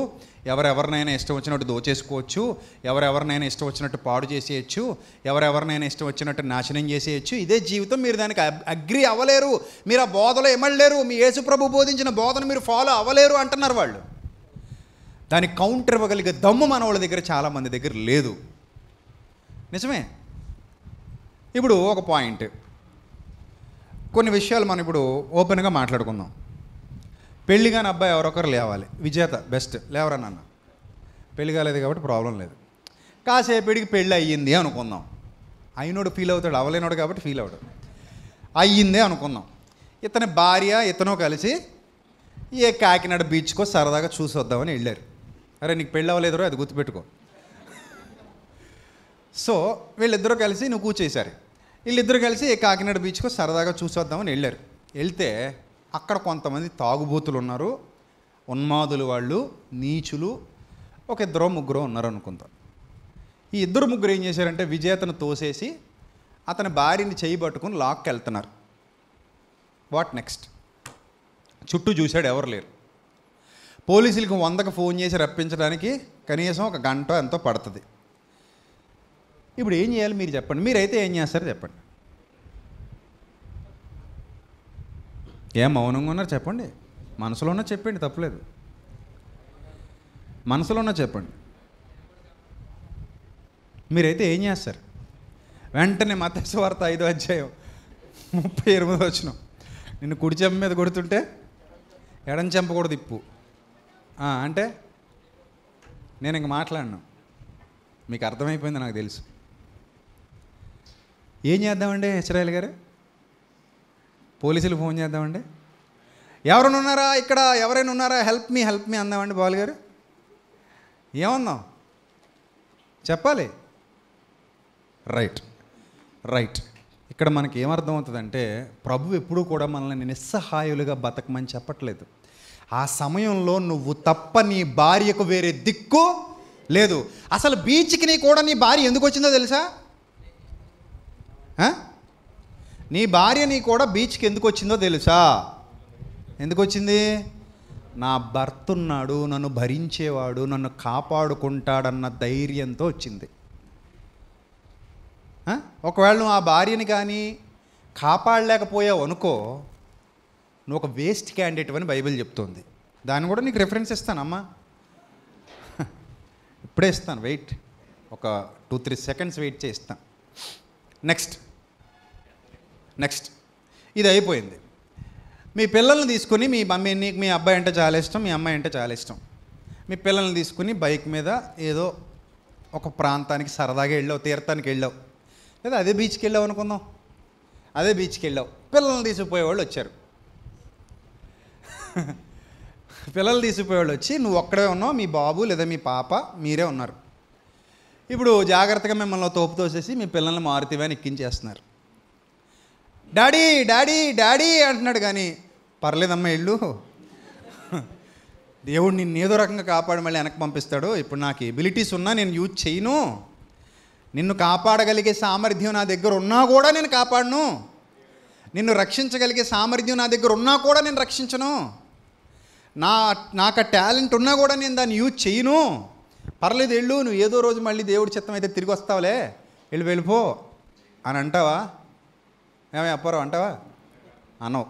ఎవరెవరినైనా ఇష్టం వచ్చినట్టు దోచేసుకోవచ్చు ఎవరెవరినైనా ఇష్టం వచ్చినట్టు పాడు చేసేయచ్చు ఎవరెవరినైనా ఇష్టం వచ్చినట్టు నాశనం చేసేయచ్చు ఇదే జీవితం మీరు దానికి అగ్రి అవ్వలేరు మీరు ఆ బోధలో ఎమడలేరు మీ యేసు ప్రభు బోధించిన బోధన మీరు ఫాలో అవ్వలేరు అంటున్నారు వాళ్ళు దానికి కౌంటర్ ఇవ్వగలిగే దమ్ము మన వాళ్ళ దగ్గర చాలామంది దగ్గర లేదు నిజమే ఇప్పుడు ఒక పాయింట్ కొన్ని విషయాలు మనం ఇప్పుడు ఓపెన్గా మాట్లాడుకుందాం పెళ్లి కాని అబ్బాయి ఎవరొకరు లేవాలి విజేత బెస్ట్ లేవరన్న పెళ్లి కాలేదు కాబట్టి ప్రాబ్లం లేదు కాసేపటికి పెళ్ళి అయ్యింది అనుకుందాం అయినోడు ఫీల్ అవుతాడు అవలేనోడు కాబట్టి ఫీల్ అవడు అయ్యిందే అనుకుందాం ఇతని భార్య ఇతను కలిసి ఏ కాకినాడ బీచ్కో సరదాగా చూసి వద్దామని వెళ్ళారు అరే నీకు పెళ్ళి అవ్వలేదురో అది గుర్తుపెట్టుకో సో వీళ్ళిద్దరూ కలిసి నువ్వు కూర్చేశారు వీళ్ళిద్దరూ కలిసి కాకినాడ బీచ్కు సరదాగా చూసొద్దామని వెళ్ళారు వెళ్తే అక్కడ కొంతమంది తాగుబోతులు ఉన్నారు ఉన్మాదులు వాళ్ళు నీచులు ఒక ఇద్దరు ముగ్గురు ఉన్నారు అనుకుందాం ఈ ఇద్దరు ముగ్గురు ఏం చేశారంటే విజేతను తోసేసి అతని భార్యని చేయి పట్టుకుని లాక్కి వెళ్తున్నారు వాట్ నెక్స్ట్ చుట్టూ చూశాడు ఎవరు లేరు పోలీసులకు వందకు ఫోన్ చేసి రప్పించడానికి కనీసం ఒక గంట ఎంతో పడుతుంది ఇప్పుడు ఏం చేయాలి మీరు చెప్పండి మీరైతే ఏం చేస్తారు చెప్పండి ఏం మౌనంగా ఉన్నారు చెప్పండి మనసులోనే చెప్పండి తప్పలేదు మనసులో ఉన్న చెప్పండి మీరైతే ఏం చేస్తారు వెంటనే వార్త ఐదో అధ్యాయం ముప్పై ఎనిమిది వచ్చిన నిన్ను కుడి చెంప మీద కొడుతుంటే ఎడం చెంప కూడా తిప్పు అంటే నేను ఇంక మాట్లాడను మీకు అర్థమైపోయింది నాకు తెలుసు ఏం చేద్దామండి హెచ్చరాయలు గారు పోలీసులు ఫోన్ చేద్దామండి ఎవరైనా ఉన్నారా ఇక్కడ ఎవరైనా ఉన్నారా హెల్ప్ మీ హెల్ప్ మీ అందామండి బాలు గారు ఏమన్నాం చెప్పాలి రైట్ రైట్ ఇక్కడ మనకి ఏమర్థం అవుతుందంటే ప్రభు ఎప్పుడూ కూడా మనల్ని నిస్సహాయులుగా బతకమని చెప్పట్లేదు ఆ సమయంలో నువ్వు తప్ప నీ భార్యకు వేరే దిక్కు లేదు అసలు బీచ్కి నీ కూడా నీ భార్య ఎందుకు వచ్చిందో తెలుసా నీ భార్య నీ కూడా బీచ్కి ఎందుకు వచ్చిందో తెలుసా ఎందుకు వచ్చింది నా భర్త ఉన్నాడు నన్ను భరించేవాడు నన్ను కాపాడుకుంటాడన్న ధైర్యంతో వచ్చింది ఒకవేళ నువ్వు ఆ భార్యని కానీ కాపాడలేకపోయావు అనుకో నువ్వు ఒక వేస్ట్ క్యాండిడేట్ అని బైబిల్ చెప్తుంది దాన్ని కూడా నీకు రెఫరెన్స్ ఇస్తానమ్మా ఇప్పుడే ఇస్తాను వెయిట్ ఒక టూ త్రీ సెకండ్స్ వెయిట్ చేస్తాను నెక్స్ట్ నెక్స్ట్ ఇది అయిపోయింది మీ పిల్లల్ని తీసుకుని మీ మమ్మీని మీ అబ్బాయి అంటే చాలా ఇష్టం మీ అమ్మాయి అంటే చాలా ఇష్టం మీ పిల్లల్ని తీసుకుని బైక్ మీద ఏదో ఒక ప్రాంతానికి సరదాగా వెళ్ళావు తీర్థానికి వెళ్ళావు లేదా అదే బీచ్కి వెళ్ళావు అనుకుందాం అదే బీచ్కి వెళ్ళావు పిల్లల్ని తీసుకుపోయేవాళ్ళు వచ్చారు పిల్లలు తీసుకుపోయేవాళ్ళు వచ్చి నువ్వు ఒక్కడే ఉన్నావు మీ బాబు లేదా మీ పాప మీరే ఉన్నారు ఇప్పుడు జాగ్రత్తగా మిమ్మల్ని తోపు తోసేసి మీ పిల్లల్ని మారుతివే అని ఎక్కించేస్తున్నారు డాడీ డాడీ డాడీ అంటున్నాడు కానీ పర్లేదమ్మా ఇల్లు దేవుడు నిన్ను ఏదో రకంగా కాపాడు మళ్ళీ వెనక్కి పంపిస్తాడు ఇప్పుడు నాకు ఎబిలిటీస్ ఉన్నా నేను యూజ్ చేయను నిన్ను కాపాడగలిగే సామర్థ్యం నా దగ్గర ఉన్నా కూడా నేను కాపాడను నిన్ను రక్షించగలిగే సామర్థ్యం నా దగ్గర ఉన్నా కూడా నేను రక్షించను నా నాకు టాలెంట్ ఉన్నా కూడా నేను దాన్ని యూజ్ చేయను పర్లేదు వెళ్ళు నువ్వు ఏదో రోజు మళ్ళీ దేవుడి చిత్తం అయితే తిరిగి వస్తావులే వెళ్ళి వెళ్ళిపో అని అంటావా ఏమే అప్పారావు అంటావా అనవు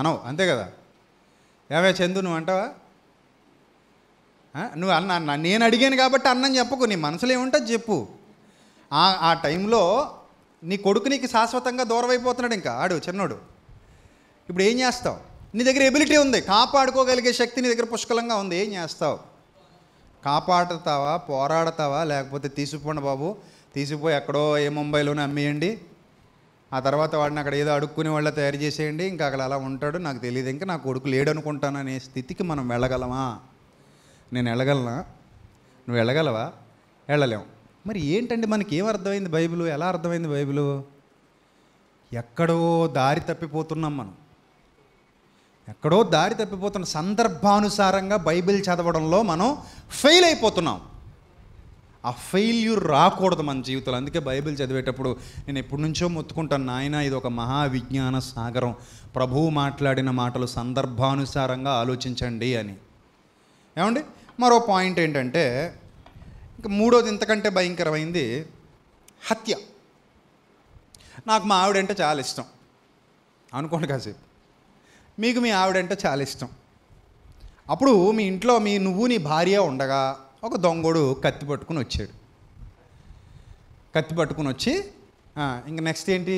అనవు అంతే కదా ఏమే చందు నువ్వు అంటావా నువ్వు అన్న నేను అడిగాను కాబట్టి అన్నం చెప్పకు నీ మనసులో ఏముంటుంది చెప్పు ఆ టైంలో నీ కొడుకు నీకు శాశ్వతంగా దూరం అయిపోతున్నాడు ఇంకా ఆడు చిన్నోడు ఇప్పుడు ఏం చేస్తావు నీ దగ్గర ఎబిలిటీ ఉంది కాపాడుకోగలిగే శక్తి నీ దగ్గర పుష్కలంగా ఉంది ఏం చేస్తావు కాపాడుతావా పోరాడతావా లేకపోతే తీసుకుపోండి బాబు తీసుకుపోయి ఎక్కడో ఏ ముంబైలోనే అమ్మేయండి ఆ తర్వాత వాడిని అక్కడ ఏదో అడుక్కునే వాళ్ళ తయారు చేసేయండి ఇంకా అక్కడ అలా ఉంటాడు నాకు తెలియదు ఇంకా నా కొడుకు లేడు అనుకుంటాననే స్థితికి మనం వెళ్ళగలమా నేను వెళ్ళగలనా నువ్వు వెళ్ళగలవా వెళ్ళలేము మరి ఏంటండి మనకి ఏం అర్థమైంది బైబిల్ ఎలా అర్థమైంది బైబిల్ ఎక్కడో దారి తప్పిపోతున్నాం మనం ఎక్కడో దారి తప్పిపోతున్న సందర్భానుసారంగా బైబిల్ చదవడంలో మనం ఫెయిల్ అయిపోతున్నాం ఆ ఫెయిల్యూర్ రాకూడదు మన జీవితంలో అందుకే బైబిల్ చదివేటప్పుడు నేను ఎప్పటి నుంచో మొత్తుకుంటాను నాయన ఇది ఒక మహావిజ్ఞాన సాగరం ప్రభువు మాట్లాడిన మాటలు సందర్భానుసారంగా ఆలోచించండి అని ఏమండి మరో పాయింట్ ఏంటంటే ఇంకా మూడోది ఇంతకంటే భయంకరమైంది హత్య నాకు మా ఆవిడంటే చాలా ఇష్టం అనుకోండి కాసేపు మీకు మీ ఆవిడంటే చాలా ఇష్టం అప్పుడు మీ ఇంట్లో మీ నువ్వు నీ భార్య ఉండగా ఒక దొంగోడు కత్తి పట్టుకుని వచ్చాడు కత్తి పట్టుకుని వచ్చి ఇంక నెక్స్ట్ ఏంటి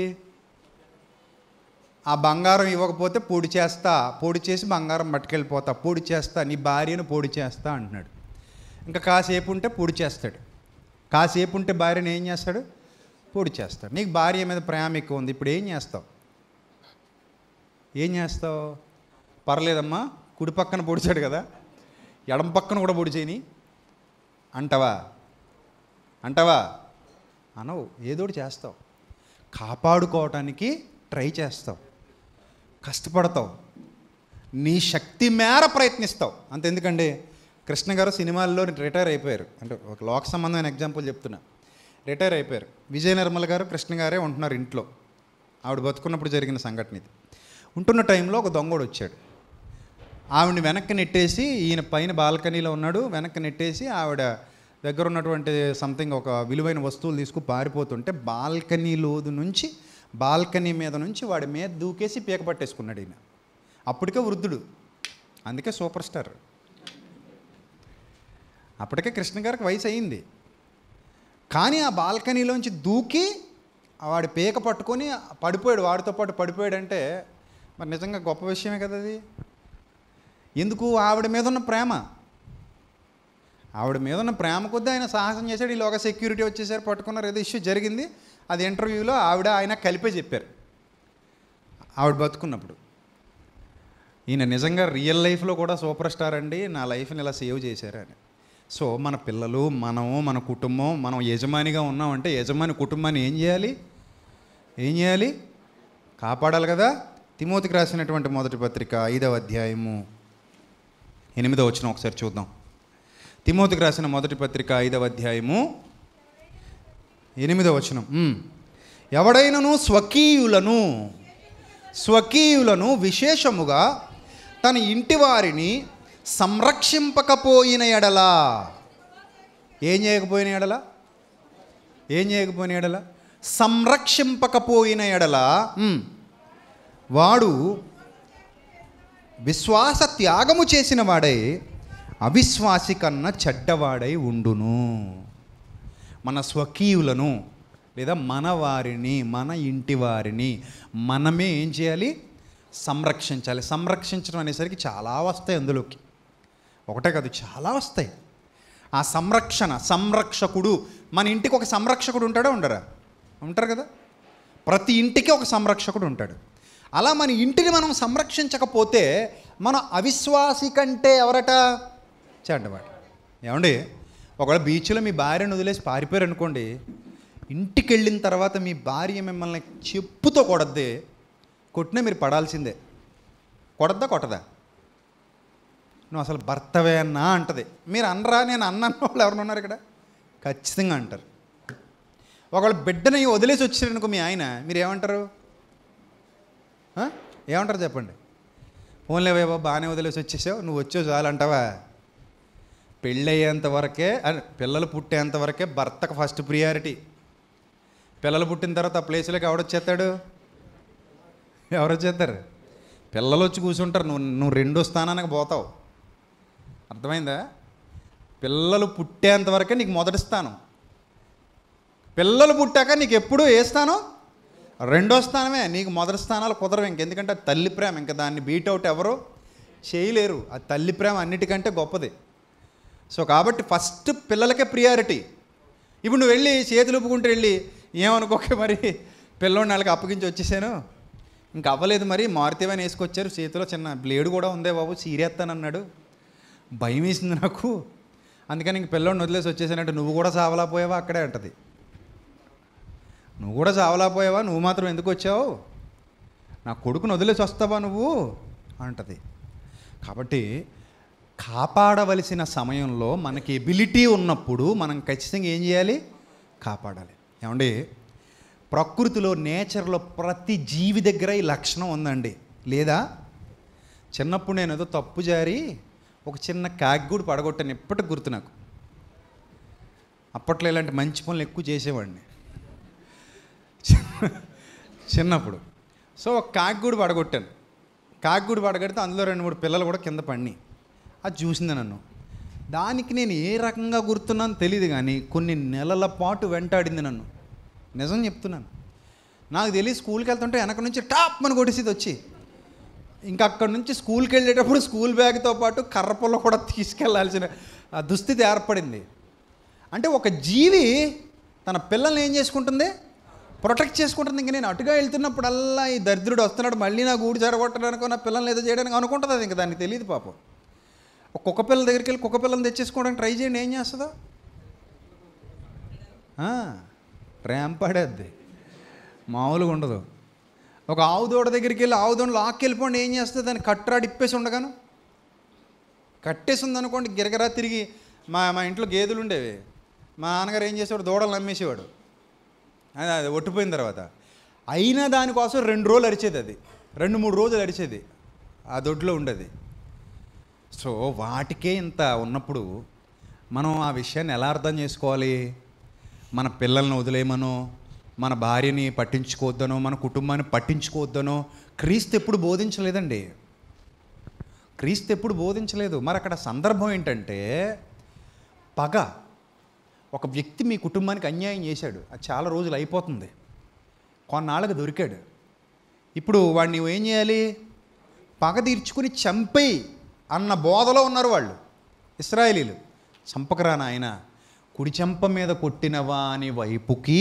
ఆ బంగారం ఇవ్వకపోతే పొడి చేస్తా పొడి చేసి బంగారం పట్టుకెళ్ళిపోతా పొడి చేస్తా నీ భార్యను పొడి చేస్తా అంటున్నాడు ఇంకా కాసేపు ఉంటే పొడి చేస్తాడు కాసేపు ఉంటే భార్యను ఏం చేస్తాడు పొడి చేస్తాడు నీకు భార్య మీద ప్రేమ ఎక్కువ ఉంది ఇప్పుడు ఏం చేస్తావు ఏం చేస్తావు పర్లేదమ్మా కుడి పక్కన పొడిచాడు కదా ఎడం పక్కన కూడా పొడిచేయని అంటవా అంటవా అనవు ఏదోటి చేస్తావు కాపాడుకోవటానికి ట్రై చేస్తావు కష్టపడతావు నీ శక్తి మేర ప్రయత్నిస్తావు అంత ఎందుకండి కృష్ణ గారు సినిమాల్లో రిటైర్ అయిపోయారు అంటే ఒక లోక సంబంధమైన ఎగ్జాంపుల్ చెప్తున్నా రిటైర్ అయిపోయారు విజయ నిర్మల్ గారు కృష్ణ గారే ఉంటున్నారు ఇంట్లో ఆవిడ బతుకున్నప్పుడు జరిగిన సంఘటన ఇది ఉంటున్న టైంలో ఒక దొంగోడు వచ్చాడు ఆవిడ వెనక్కి నెట్టేసి ఈయన పైన బాల్కనీలో ఉన్నాడు వెనక్కి నెట్టేసి ఆవిడ దగ్గర ఉన్నటువంటి సంథింగ్ ఒక విలువైన వస్తువులు తీసుకుని పారిపోతుంటే బాల్కనీలోదు నుంచి బాల్కనీ మీద నుంచి వాడి మీద దూకేసి పీక పట్టేసుకున్నాడు ఈయన అప్పటికే వృద్ధుడు అందుకే సూపర్ స్టార్ అప్పటికే కృష్ణ గారికి వయసు అయింది కానీ ఆ బాల్కనీలోంచి దూకి వాడి పీక పట్టుకొని పడిపోయాడు వాడితో పాటు పడిపోయాడంటే మరి నిజంగా గొప్ప విషయమే కదా అది ఎందుకు ఆవిడ మీద ఉన్న ప్రేమ ఆవిడ మీద ఉన్న ప్రేమ కొద్దీ ఆయన సాహసం చేశాడు ఈలోగా సెక్యూరిటీ వచ్చేసారు పట్టుకున్నారు ఏదో ఇష్యూ జరిగింది అది ఇంటర్వ్యూలో ఆవిడ ఆయన కలిపే చెప్పారు ఆవిడ బతుకున్నప్పుడు ఈయన నిజంగా రియల్ లైఫ్లో కూడా సూపర్ స్టార్ అండి నా లైఫ్ని ఇలా సేవ్ చేశారు అని సో మన పిల్లలు మనము మన కుటుంబం మనం యజమానిగా ఉన్నామంటే యజమాని కుటుంబాన్ని ఏం చేయాలి ఏం చేయాలి కాపాడాలి కదా తిమోతికి రాసినటువంటి మొదటి పత్రిక ఐదవ అధ్యాయము ఎనిమిదవ వచ్చిన ఒకసారి చూద్దాం తిమోతికి రాసిన మొదటి పత్రిక ఐదవ అధ్యాయము ఎనిమిదవ వచనం ఎవడైనను స్వకీయులను స్వకీయులను విశేషముగా తన ఇంటి వారిని సంరక్షింపకపోయిన ఎడలా ఏం చేయకపోయిన ఎడల ఏం చేయకపోయిన ఎడల సంరక్షింపకపోయిన ఎడల వాడు విశ్వాస త్యాగము చేసిన వాడై అవిశ్వాసి కన్నా చెడ్డవాడై ఉండును మన స్వకీయులను లేదా మన వారిని మన ఇంటి వారిని మనమే ఏం చేయాలి సంరక్షించాలి సంరక్షించడం అనేసరికి చాలా వస్తాయి అందులోకి ఒకటే కాదు చాలా వస్తాయి ఆ సంరక్షణ సంరక్షకుడు మన ఇంటికి ఒక సంరక్షకుడు ఉంటాడా ఉండరా ఉంటారు కదా ప్రతి ఇంటికి ఒక సంరక్షకుడు ఉంటాడు అలా మన ఇంటిని మనం సంరక్షించకపోతే మన అవిశ్వాసి కంటే ఎవరట చెడ్డవాడు ఏమండి ఒకవేళ బీచ్లో మీ భార్యను వదిలేసి పారిపోయారు అనుకోండి ఇంటికి వెళ్ళిన తర్వాత మీ భార్య మిమ్మల్ని చెప్పుతో కొడద్ది కొట్టినా మీరు పడాల్సిందే కొడద్దా కొట్టదా నువ్వు అసలు భర్తవే అన్నా అంటది మీరు అనరా నేను అన్నాను వాళ్ళు ఎవరు ఉన్నారు ఇక్కడ ఖచ్చితంగా అంటారు ఒకవేళ బిడ్డని వదిలేసి వచ్చారనుకో మీ ఆయన మీరు ఏమంటారు ఏమంటారు చెప్పండి ఓన్లే బాబా బాగానే వదిలేసి వచ్చేసావు నువ్వు వచ్చేవు చాలంటావా పెళ్ళయ్యేంత వరకే పిల్లలు పుట్టేంత వరకే భర్తకు ఫస్ట్ ప్రియారిటీ పిల్లలు పుట్టిన తర్వాత ఆ ప్లేస్లోకి ఎవడొచ్చేస్తాడు వచ్చేస్తారు పిల్లలు వచ్చి కూర్చుంటారు నువ్వు నువ్వు రెండో స్థానానికి పోతావు అర్థమైందా పిల్లలు పుట్టేంత వరకే నీకు మొదటి స్థానం పిల్లలు పుట్టాక నీకు ఎప్పుడూ ఏ స్థానం రెండో స్థానమే నీకు మొదటి స్థానాలు కుదరవు ఇంక ఎందుకంటే తల్లి ప్రేమ ఇంకా దాన్ని బీటౌట్ ఎవరు చేయలేరు ఆ తల్లి ప్రేమ అన్నిటికంటే గొప్పది సో కాబట్టి ఫస్ట్ పిల్లలకే ప్రియారిటీ ఇప్పుడు నువ్వు వెళ్ళి చేతులు ఊపుకుంటూ వెళ్ళి ఏమనుకోకే మరి పిల్లోని వాళ్ళకి అప్పగించి వచ్చేసాను ఇంక అవ్వలేదు మరి మారుతీవని వేసుకొచ్చారు చేతిలో చిన్న బ్లేడ్ కూడా ఉందే బాబు చీరేస్తానన్నాడు భయం వేసింది నాకు అందుకని ఇంక పిల్లోని వదిలేసి వచ్చేసానంటే నువ్వు కూడా సావలా పోయావా అక్కడే అంటది నువ్వు కూడా చావలాపోయావా నువ్వు మాత్రం ఎందుకు వచ్చావు నా కొడుకును వదిలేసి వస్తావా నువ్వు అంటది కాబట్టి కాపాడవలసిన సమయంలో మనకి ఎబిలిటీ ఉన్నప్పుడు మనం ఖచ్చితంగా ఏం చేయాలి కాపాడాలి ఏమండి ప్రకృతిలో నేచర్లో ప్రతి జీవి దగ్గర ఈ లక్షణం ఉందండి లేదా చిన్నప్పుడు నేను ఏదో తప్పు జారి ఒక చిన్న కాగ్గూడు పడగొట్టాను ఎప్పటికి గుర్తు నాకు అప్పట్లో ఇలాంటి మంచి పనులు ఎక్కువ చేసేవాడిని చిన్నప్పుడు సో ఒక కాకిగూడు పడగొట్టాను కాకిగూడు పడగడితే అందులో రెండు మూడు పిల్లలు కూడా కింద పడినాయి అది చూసింది నన్ను దానికి నేను ఏ రకంగా గుర్తున్నాను తెలియదు కానీ కొన్ని నెలల పాటు వెంటాడింది నన్ను నిజం చెప్తున్నాను నాకు తెలియదు స్కూల్కి వెళ్తుంటే వెనక నుంచి టాప్ మన కొట్టేసి వచ్చి ఇంకా అక్కడ నుంచి స్కూల్కి వెళ్ళేటప్పుడు స్కూల్ బ్యాగ్తో పాటు కర్రపొల్ల కూడా తీసుకెళ్లాల్సిన దుస్థితి ఏర్పడింది అంటే ఒక జీవి తన పిల్లల్ని ఏం చేసుకుంటుంది ప్రొటెక్ట్ చేసుకుంటుంది ఇంక నేను అటుగా వెళ్తున్నప్పుడల్లా ఈ దరిద్రుడు వస్తున్నాడు మళ్ళీ నా గూడు జరగొట్టడానికి నా పిల్లల్ని ఏదో చేయడానికి అనుకుంటుంది అది ఇంకా దానికి తెలియదు పాపం ఒక కుక్క పిల్లల దగ్గరికి వెళ్ళి కుక్క పిల్లని తెచ్చేసుకోవడానికి ట్రై చేయండి ఏం చేస్తుందో ర్యాంప్ పడేద్ది మామూలుగా ఉండదు ఒక ఆవు దూడ దగ్గరికి వెళ్ళి ఆవు దూడ లాక్కి వెళ్ళిపోండి ఏం చేస్తుంది దాన్ని కట్టరాడు ఇప్పేసి ఉండగాను కట్టేసి ఉందనుకోండి గిరగరా తిరిగి మా మా ఇంట్లో గేదెలు ఉండేవి మా నాన్నగారు ఏం చేసేవాడు దూడలు నమ్మేసేవాడు అది ఒట్టిపోయిన తర్వాత అయినా దానికోసం రెండు రోజులు అరిచేది అది రెండు మూడు రోజులు అరిచేది ఆ దొడ్లో ఉండేది సో వాటికే ఇంత ఉన్నప్పుడు మనం ఆ విషయాన్ని ఎలా అర్థం చేసుకోవాలి మన పిల్లల్ని వదిలేయమనో మన భార్యని పట్టించుకోవద్దనో మన కుటుంబాన్ని పట్టించుకోవద్దనో క్రీస్తు ఎప్పుడు బోధించలేదండి క్రీస్తు ఎప్పుడు బోధించలేదు మరి అక్కడ సందర్భం ఏంటంటే పగ ఒక వ్యక్తి మీ కుటుంబానికి అన్యాయం చేశాడు అది చాలా రోజులు అయిపోతుంది కొన్నాళ్ళకి దొరికాడు ఇప్పుడు వాడిని ఏం చేయాలి పగ తీర్చుకుని చంపేయి అన్న బోధలో ఉన్నారు వాళ్ళు ఇస్రాయలీలు చంపకరాన ఆయన కుడి చెంప మీద కొట్టిన వాని వైపుకి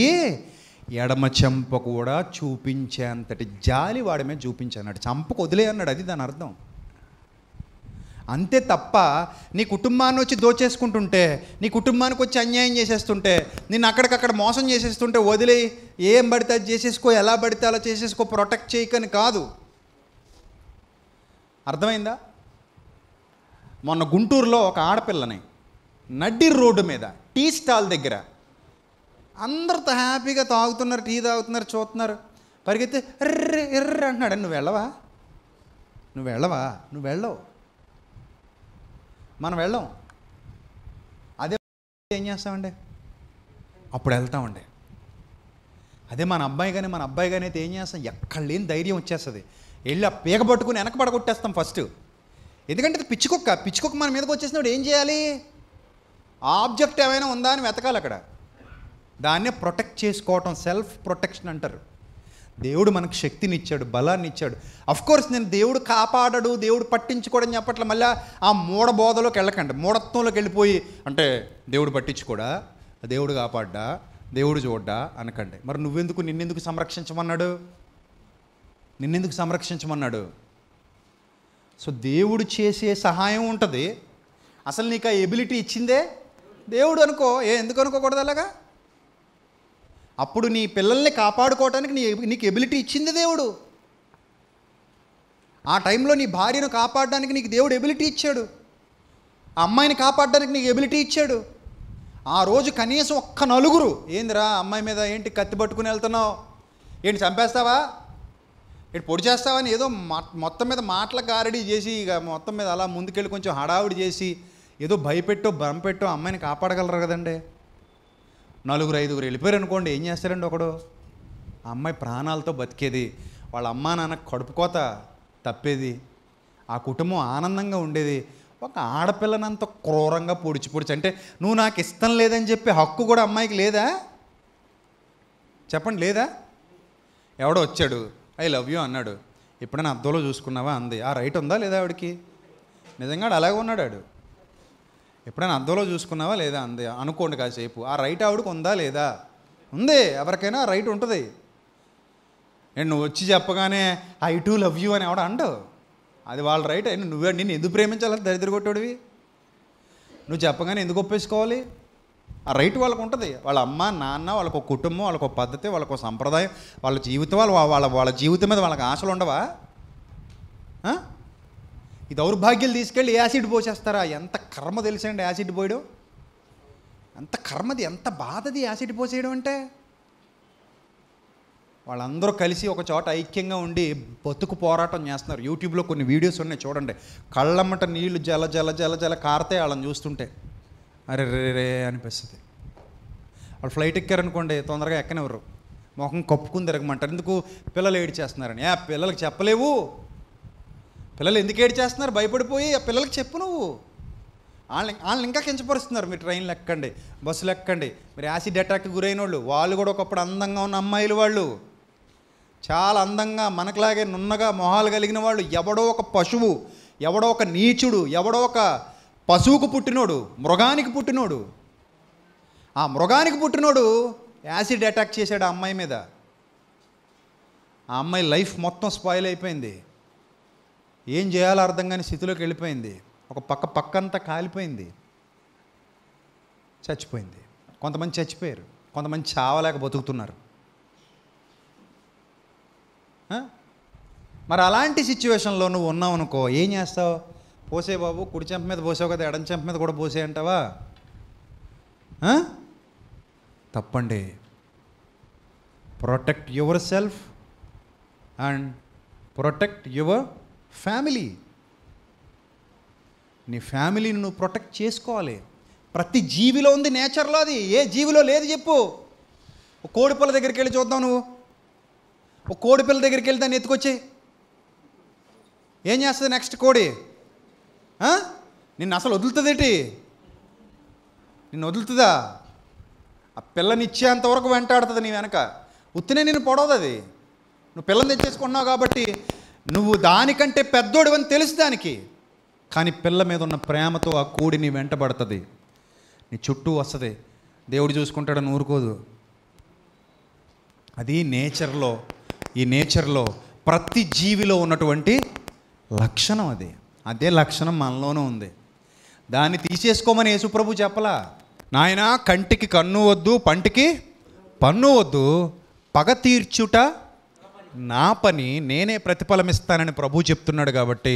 ఎడమ చెంప కూడా చూపించేంతటి జాలి వాడి మీద చూపించాడు చంపకు వదిలే అన్నాడు అది దాని అర్థం అంతే తప్ప నీ కుటుంబాన్ని వచ్చి దోచేసుకుంటుంటే నీ కుటుంబానికి వచ్చి అన్యాయం చేసేస్తుంటే నిన్ను అక్కడికక్కడ మోసం చేసేస్తుంటే వదిలే ఏం పడితే అది చేసేసుకో ఎలా పడితే అలా చేసేసుకో ప్రొటెక్ట్ చేయకని కాదు అర్థమైందా మొన్న గుంటూరులో ఒక ఆడపిల్లని నడ్డి రోడ్డు మీద టీ స్టాల్ దగ్గర అందరితో హ్యాపీగా తాగుతున్నారు టీ తాగుతున్నారు చూస్తున్నారు పరిగెత్తే ఎర్ర ఎర్ర అంటున్నాడు నువ్వు వెళ్ళవా నువ్వు వెళ్ళవా నువ్వు వెళ్ళవు మనం వెళ్ళాం అదే ఏం చేస్తామండి అప్పుడు వెళ్తామండి అదే మన అబ్బాయి కానీ మన అబ్బాయి కానీ అయితే ఏం చేస్తాం ఎక్కడ లేని ధైర్యం వచ్చేస్తుంది వెళ్ళి ఆ పీక పట్టుకుని వెనక పడగొట్టేస్తాం ఫస్ట్ ఎందుకంటే అది పిచ్చుకొక్క పిచ్చుకొక్క మన మీదకి వచ్చేసినప్పుడు ఏం చేయాలి ఆబ్జెక్ట్ ఏమైనా ఉందా అని వెతకాలి అక్కడ దాన్నే ప్రొటెక్ట్ చేసుకోవటం సెల్ఫ్ ప్రొటెక్షన్ అంటారు దేవుడు మనకు శక్తిని ఇచ్చాడు బలాన్ని ఇచ్చాడు కోర్స్ నేను దేవుడు కాపాడడు దేవుడు పట్టించుకోడని చెప్పట్ల మళ్ళీ ఆ మూడబోధలోకి వెళ్ళకండి మూఢత్వంలోకి వెళ్ళిపోయి అంటే దేవుడు పట్టించుకోడా దేవుడు కాపాడ్డా దేవుడు చూడ్డా అనకండి మరి నువ్వెందుకు నిన్నెందుకు సంరక్షించమన్నాడు నిన్నెందుకు సంరక్షించమన్నాడు సో దేవుడు చేసే సహాయం ఉంటుంది అసలు నీకు ఆ ఎబిలిటీ ఇచ్చిందే దేవుడు అనుకో ఏ ఎందుకు అనుకోకూడదు అలాగా అప్పుడు నీ పిల్లల్ని కాపాడుకోవటానికి నీ నీకు ఎబిలిటీ ఇచ్చింది దేవుడు ఆ టైంలో నీ భార్యను కాపాడడానికి నీకు దేవుడు ఎబిలిటీ ఇచ్చాడు అమ్మాయిని కాపాడడానికి నీకు ఎబిలిటీ ఇచ్చాడు ఆ రోజు కనీసం ఒక్క నలుగురు ఏందిరా అమ్మాయి మీద ఏంటి కత్తి పట్టుకుని వెళ్తున్నావు ఏంటి చంపేస్తావా ఏంటి పొడి చేస్తావా అని ఏదో మొత్తం మీద మాటల గారడీ చేసి ఇక మొత్తం మీద అలా ముందుకెళ్ళి కొంచెం హడావుడి చేసి ఏదో భయపెట్టో భ్రమపెట్టో అమ్మాయిని కాపాడగలరు కదండీ నలుగురు ఐదుగురు వెళ్ళిపోయారు అనుకోండి ఏం చేస్తారండి ఒకడు అమ్మాయి ప్రాణాలతో బతికేది వాళ్ళ అమ్మా నాన్న కడుపు కోత తప్పేది ఆ కుటుంబం ఆనందంగా ఉండేది ఒక ఆడపిల్లనంత క్రూరంగా పొడిచి పొడిచి అంటే నువ్వు నాకు ఇష్టం లేదని చెప్పి హక్కు కూడా అమ్మాయికి లేదా చెప్పండి లేదా ఎవడో వచ్చాడు ఐ లవ్ యూ అన్నాడు ఎప్పుడైనా అద్దంలో చూసుకున్నావా అంది ఆ రైట్ ఉందా లేదా ఆవిడకి నిజంగా అలాగే ఉన్నాడు ఆడు ఎప్పుడైనా అందులో చూసుకున్నావా లేదా అందే అనుకోండి కాసేపు ఆ రైట్ ఆవిడకు ఉందా లేదా ఉంది ఎవరికైనా రైట్ ఉంటుంది నేను నువ్వు వచ్చి చెప్పగానే ఐ టు లవ్ యూ అని ఎవడ అండవు అది వాళ్ళ రైట్ అయిన నువ్వే నేను ఎందుకు ప్రేమించాలని దరిద్ర కొట్టాడువి నువ్వు చెప్పగానే ఎందుకు ఒప్పేసుకోవాలి ఆ రైట్ వాళ్ళకు ఉంటుంది వాళ్ళ అమ్మ నాన్న వాళ్ళకు ఒక కుటుంబం వాళ్ళకు పద్ధతి వాళ్ళకు సంప్రదాయం వాళ్ళ జీవితం వాళ్ళ వాళ్ళ వాళ్ళ జీవితం మీద వాళ్ళకి ఆశలు ఉండవా ఈ దౌర్భాగ్యాలు తీసుకెళ్ళి యాసిడ్ పోసేస్తారా ఎంత కర్మ తెలిసండి యాసిడ్ పోయడం ఎంత కర్మది ఎంత బాధది యాసిడ్ పోసేయడం అంటే వాళ్ళందరూ కలిసి ఒక చోట ఐక్యంగా ఉండి బతుకు పోరాటం చేస్తున్నారు యూట్యూబ్లో కొన్ని వీడియోస్ ఉన్నాయి చూడండి కళ్ళమ్మట నీళ్లు జల జల జల జల కారితే వాళ్ళని చూస్తుంటే అరే రే రే అనిపిస్తుంది వాళ్ళు ఫ్లైట్ ఎక్కారనుకోండి తొందరగా ఎక్కనివ్వరు మొహం కప్పుకుని తిరగమంటారు ఎందుకు పిల్లలు ఏడ్ చేస్తున్నారని ఏ పిల్లలకు చెప్పలేవు పిల్లలు ఎందుకు ఏడు చేస్తున్నారు భయపడిపోయి ఆ పిల్లలకి చెప్పు నువ్వు వాళ్ళని వాళ్ళని ఇంకా కించపరుస్తున్నారు మీరు ట్రైన్లు ఎక్కండి బస్సులు ఎక్కండి మీరు యాసిడ్ అటాక్ గురైన వాళ్ళు వాళ్ళు కూడా ఒకప్పుడు అందంగా ఉన్న అమ్మాయిలు వాళ్ళు చాలా అందంగా మనకులాగే నున్నగా మొహాలు కలిగిన వాళ్ళు ఎవడో ఒక పశువు ఎవడో ఒక నీచుడు ఎవడో ఒక పశువుకు పుట్టినోడు మృగానికి పుట్టినోడు ఆ మృగానికి పుట్టినోడు యాసిడ్ అటాక్ చేశాడు ఆ అమ్మాయి మీద ఆ అమ్మాయి లైఫ్ మొత్తం స్పాయిల్ అయిపోయింది ఏం చేయాలో అర్థం కాని స్థితిలోకి వెళ్ళిపోయింది ఒక పక్క పక్కంతా కాలిపోయింది చచ్చిపోయింది కొంతమంది చచ్చిపోయారు కొంతమంది చావలేక బతుకుతున్నారు మరి అలాంటి సిచ్యువేషన్లో నువ్వు ఉన్నావు అనుకో ఏం చేస్తావు పోసే బాబు కుడి చెంప మీద పోసావు కదా ఎడం చెంప మీద కూడా పోసే అంటావా తప్పండి protect yourself and protect your family నీ ఫ్యామిలీని నువ్వు ప్రొటెక్ట్ చేసుకోవాలి ప్రతి జీవిలో ఉంది నేచర్లో అది ఏ జీవిలో లేదు చెప్పు కోడి పిల్ల దగ్గరికి వెళ్ళి చూద్దావు నువ్వు ఒక కోడి పిల్ల దగ్గరికి వెళ్ళి దాన్ని ఎత్తుకొచ్చి ఏం చేస్తుంది నెక్స్ట్ కోడి నిన్ను అసలు వదులుతుందేటి నిన్ను వదులుతుందా ఆ పిల్లని ఇచ్చేంతవరకు వెంటాడుతుంది నీ వెనక ఉత్తినే నేను పొడవదు అది నువ్వు పిల్లని తెచ్చేసుకున్నావు కాబట్టి నువ్వు దానికంటే పెద్దోడు అని తెలుసు దానికి కానీ పిల్ల మీద ఉన్న ప్రేమతో ఆ నీ వెంటబడుతుంది నీ చుట్టూ వస్తుంది దేవుడు చూసుకుంటాడని ఊరుకోదు అది నేచర్లో ఈ నేచర్లో ప్రతి జీవిలో ఉన్నటువంటి లక్షణం అది అదే లక్షణం మనలోనూ ఉంది దాన్ని తీసేసుకోమని యేసుప్రభు చెప్పలా నాయన కంటికి కన్ను వద్దు పంటికి పన్ను వద్దు పగ తీర్చుట నా పని నేనే ప్రతిఫలం ఇస్తానని ప్రభు చెప్తున్నాడు కాబట్టి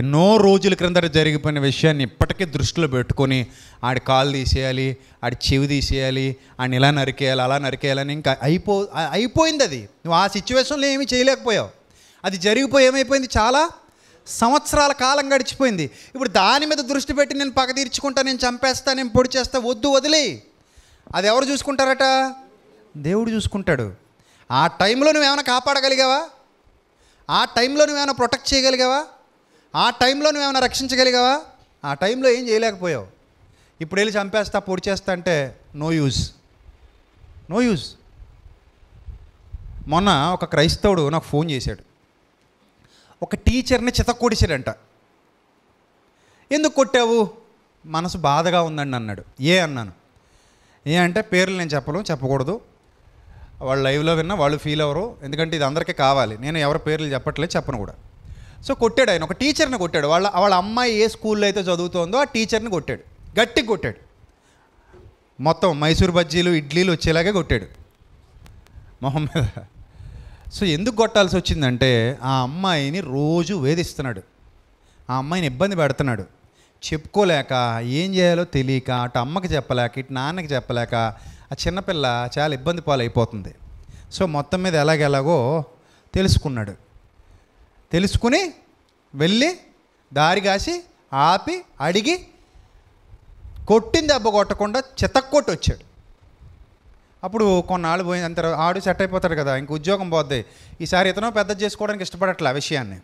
ఎన్నో రోజుల క్రిందట జరిగిపోయిన విషయాన్ని ఇప్పటికీ దృష్టిలో పెట్టుకొని ఆడి కాలు తీసేయాలి ఆడి చెవి తీసేయాలి ఆయన ఇలా నరికేయాలి అలా నరికేయాలని ఇంకా అయిపో అయిపోయింది అది నువ్వు ఆ సిచ్యువేషన్లో ఏమీ చేయలేకపోయావు అది జరిగిపోయి ఏమైపోయింది చాలా సంవత్సరాల కాలం గడిచిపోయింది ఇప్పుడు దాని మీద దృష్టి పెట్టి నేను పగ తీర్చుకుంటా నేను చంపేస్తా నేను పొడి చేస్తా వద్దు వదిలే అది ఎవరు చూసుకుంటారట దేవుడు చూసుకుంటాడు ఆ టైంలో నువ్వేమైనా కాపాడగలిగావా ఆ టైంలో నువ్వేమైనా ప్రొటెక్ట్ చేయగలిగావా ఆ టైంలో నువ్వేమైనా రక్షించగలిగావా ఆ టైంలో ఏం చేయలేకపోయావు ఇప్పుడు వెళ్ళి చంపేస్తా పొడి చేస్తా అంటే నో యూజ్ నో యూజ్ మొన్న ఒక క్రైస్తవుడు నాకు ఫోన్ చేశాడు ఒక టీచర్ని చితక్కొడిచాడంట ఎందుకు కొట్టావు మనసు బాధగా ఉందండి అన్నాడు ఏ అన్నాను ఏ అంటే పేర్లు నేను చెప్పలేము చెప్పకూడదు వాళ్ళు లైవ్లో విన్నా వాళ్ళు ఫీల్ అవ్వరు ఎందుకంటే ఇది అందరికీ కావాలి నేను ఎవరి పేర్లు చెప్పట్లేదు చెప్పను కూడా సో కొట్టాడు ఆయన ఒక టీచర్ని కొట్టాడు వాళ్ళ వాళ్ళ అమ్మాయి ఏ స్కూల్లో అయితే చదువుతోందో ఆ టీచర్ని కొట్టాడు గట్టి కొట్టాడు మొత్తం మైసూర్ బజ్జీలు ఇడ్లీలు వచ్చేలాగే కొట్టాడు మొహం మీద సో ఎందుకు కొట్టాల్సి వచ్చిందంటే ఆ అమ్మాయిని రోజు వేధిస్తున్నాడు ఆ అమ్మాయిని ఇబ్బంది పెడుతున్నాడు చెప్పుకోలేక ఏం చేయాలో తెలియక అటు అమ్మకి చెప్పలేక ఇటు నాన్నకి చెప్పలేక ఆ చిన్నపిల్ల చాలా ఇబ్బంది పాలైపోతుంది సో మొత్తం మీద ఎలాగెలాగో తెలుసుకున్నాడు తెలుసుకుని వెళ్ళి దారి కాసి ఆపి అడిగి కొట్టిన దెబ్బ కొట్టకుండా చితక్కొట్టి వచ్చాడు అప్పుడు కొన్నాళ్ళు పోయిన అంత ఆడు సెట్ అయిపోతాడు కదా ఇంక ఉద్యోగం పోద్ది ఈసారి ఇతను పెద్ద చేసుకోవడానికి ఇష్టపడట్లే ఆ విషయాన్ని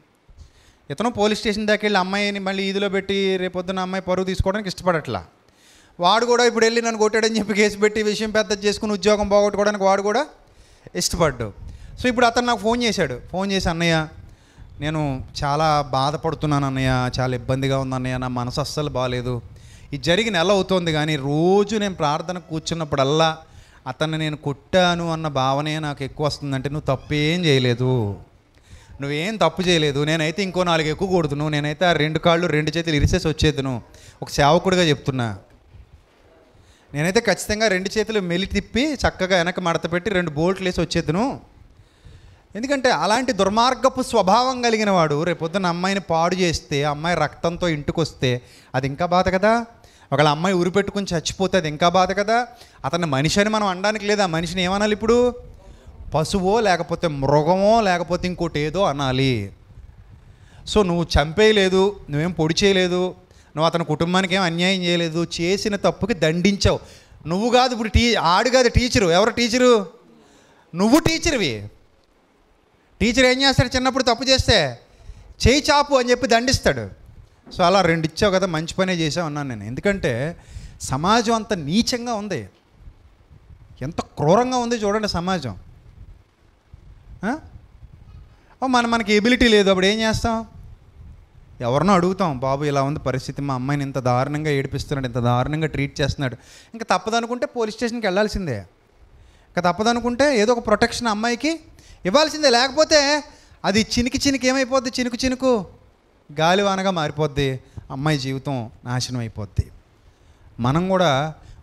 ఇతను పోలీస్ స్టేషన్ దాకా వెళ్ళి అమ్మాయిని మళ్ళీ ఈదిలో పెట్టి రేపొద్దున అమ్మాయి పరువు తీసుకోవడానికి ఇష్టపడట్లా వాడు కూడా ఇప్పుడు వెళ్ళి నన్ను కొట్టాడని చెప్పి కేసు పెట్టి విషయం పెద్ద చేసుకుని ఉద్యోగం పోగొట్టుకోవడానికి వాడు కూడా ఇష్టపడ్డు సో ఇప్పుడు అతను నాకు ఫోన్ చేశాడు ఫోన్ చేసి అన్నయ్య నేను చాలా బాధపడుతున్నాను అన్నయ్య చాలా ఇబ్బందిగా ఉంది అన్నయ్య నా మనసు అస్సలు బాగాలేదు ఇది జరిగి నెల అవుతోంది కానీ రోజు నేను ప్రార్థన కూర్చున్నప్పుడల్లా అతన్ని నేను కొట్టాను అన్న భావనే నాకు ఎక్కువ వస్తుందంటే నువ్వు తప్పేం చేయలేదు నువ్వేం తప్పు చేయలేదు నేనైతే ఇంకో నాలుగు ఎక్కువ కూడదును నేనైతే ఆ రెండు కాళ్ళు రెండు చేతులు ఇరిసేసి వచ్చేదును ఒక సేవకుడిగా చెప్తున్నా నేనైతే ఖచ్చితంగా రెండు చేతులు మెలి తిప్పి చక్కగా వెనక మడత పెట్టి రెండు బోల్ట్లు వేసి వచ్చేద్దును ఎందుకంటే అలాంటి దుర్మార్గపు స్వభావం కలిగిన వాడు రేపొద్దున అమ్మాయిని పాడు చేస్తే అమ్మాయి రక్తంతో ఇంటికి వస్తే అది ఇంకా బాధ కదా ఒకవేళ అమ్మాయి ఊరి పెట్టుకుని చచ్చిపోతే అది ఇంకా బాధ కదా అతన్ని మనిషి అని మనం అనడానికి లేదు ఆ మనిషిని ఏమనాలి ఇప్పుడు పశువో లేకపోతే మృగమో లేకపోతే ఇంకోటి ఏదో అనాలి సో నువ్వు చంపేయలేదు నువ్వేం పొడి చేయలేదు నువ్వు అతని కుటుంబానికి ఏం అన్యాయం చేయలేదు చేసిన తప్పుకి దండించావు నువ్వు కాదు ఇప్పుడు టీ ఆడు కాదు టీచరు ఎవరు టీచరు నువ్వు టీచర్వి టీచర్ ఏం చేస్తాడు చిన్నప్పుడు తప్పు చేస్తే చేయి చాపు అని చెప్పి దండిస్తాడు సో అలా రెండు ఇచ్చావు కదా మంచి పనే చేసావు అన్నాను నేను ఎందుకంటే సమాజం అంత నీచంగా ఉంది ఎంత క్రూరంగా ఉంది చూడండి సమాజం మన మనకి ఎబిలిటీ లేదు అప్పుడు ఏం చేస్తాం ఎవరినో అడుగుతాం బాబు ఇలా ఉంది పరిస్థితి మా అమ్మాయిని ఇంత దారుణంగా ఏడిపిస్తున్నాడు ఇంత దారుణంగా ట్రీట్ చేస్తున్నాడు ఇంకా తప్పదనుకుంటే పోలీస్ స్టేషన్కి వెళ్ళాల్సిందే ఇంకా తప్పదనుకుంటే ఏదో ఒక ప్రొటెక్షన్ అమ్మాయికి ఇవ్వాల్సిందే లేకపోతే అది చినికి చినికి ఏమైపోద్ది చినుకు చినుకు గాలివానగా మారిపోద్ది అమ్మాయి జీవితం నాశనం అయిపోద్ది మనం కూడా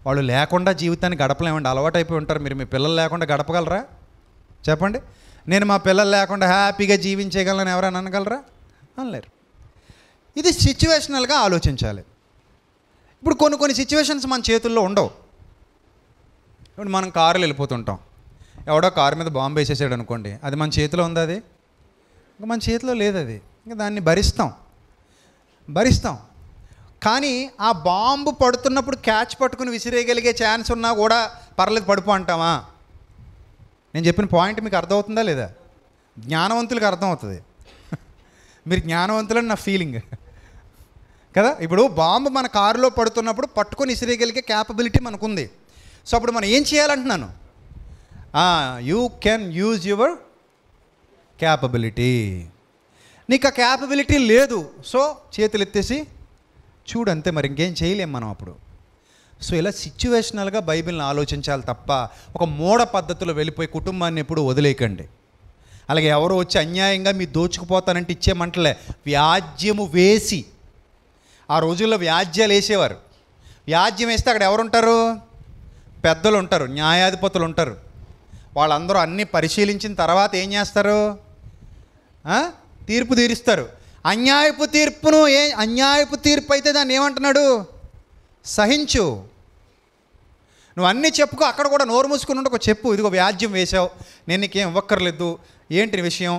వాళ్ళు లేకుండా జీవితాన్ని గడపలేమండి అలవాటు అయిపోయి ఉంటారు మీరు మీ పిల్లలు లేకుండా గడపగలరా చెప్పండి నేను మా పిల్లలు లేకుండా హ్యాపీగా జీవించగలను ఎవరైనా అనగలరా అనలేరు ఇది సిచ్యువేషనల్గా ఆలోచించాలి ఇప్పుడు కొన్ని కొన్ని సిచ్యువేషన్స్ మన చేతుల్లో ఉండవు ఇప్పుడు మనం కారులు వెళ్ళిపోతుంటాం ఎవడో కారు మీద బాంబు వేసేసాడు అనుకోండి అది మన చేతిలో ఉందా అది ఇంకా మన చేతిలో లేదు అది ఇంకా దాన్ని భరిస్తాం భరిస్తాం కానీ ఆ బాంబు పడుతున్నప్పుడు క్యాచ్ పట్టుకుని విసిరేయగలిగే ఛాన్స్ ఉన్నా కూడా పర్లేదు పడుపు అంటామా నేను చెప్పిన పాయింట్ మీకు అర్థమవుతుందా లేదా జ్ఞానవంతులకు అర్థమవుతుంది మీరు జ్ఞానవంతులని నా ఫీలింగ్ కదా ఇప్పుడు బాంబు మన కారులో పడుతున్నప్పుడు పట్టుకొని ఇసిరేగలిగే క్యాపబిలిటీ మనకుంది సో అప్పుడు మనం ఏం చేయాలంటున్నాను you can use your capability నీకు ఆ క్యాపబిలిటీ లేదు సో చేతులు ఎత్తేసి చూడంతే మరి ఇంకేం చేయలేం మనం అప్పుడు సో ఇలా సిచ్యువేషనల్గా బైబిల్ని ఆలోచించాలి తప్ప ఒక మూఢ పద్ధతిలో వెళ్ళిపోయి కుటుంబాన్ని ఎప్పుడు వదిలేయకండి అలాగే ఎవరో వచ్చి అన్యాయంగా మీ దోచుకుపోతానంటే ఇచ్చేమంటలే వ్యాజ్యము వేసి ఆ రోజుల్లో వ్యాజ్యాలు వేసేవారు వ్యాజ్యం వేస్తే అక్కడ ఎవరుంటారు పెద్దలు ఉంటారు న్యాయాధిపతులు ఉంటారు వాళ్ళందరూ అన్నీ పరిశీలించిన తర్వాత ఏం చేస్తారు తీర్పు తీరుస్తారు అన్యాయపు తీర్పును ఏ అన్యాయపు తీర్పు అయితే దాన్ని ఏమంటున్నాడు సహించు నువ్వు అన్నీ చెప్పుకో అక్కడ కూడా నోరు మూసుకుని ఉండకు చెప్పు ఇదిగో వ్యాజ్యం వేసావు నేను నీకేం ఇవ్వక్కర్లేదు ఏంటి విషయం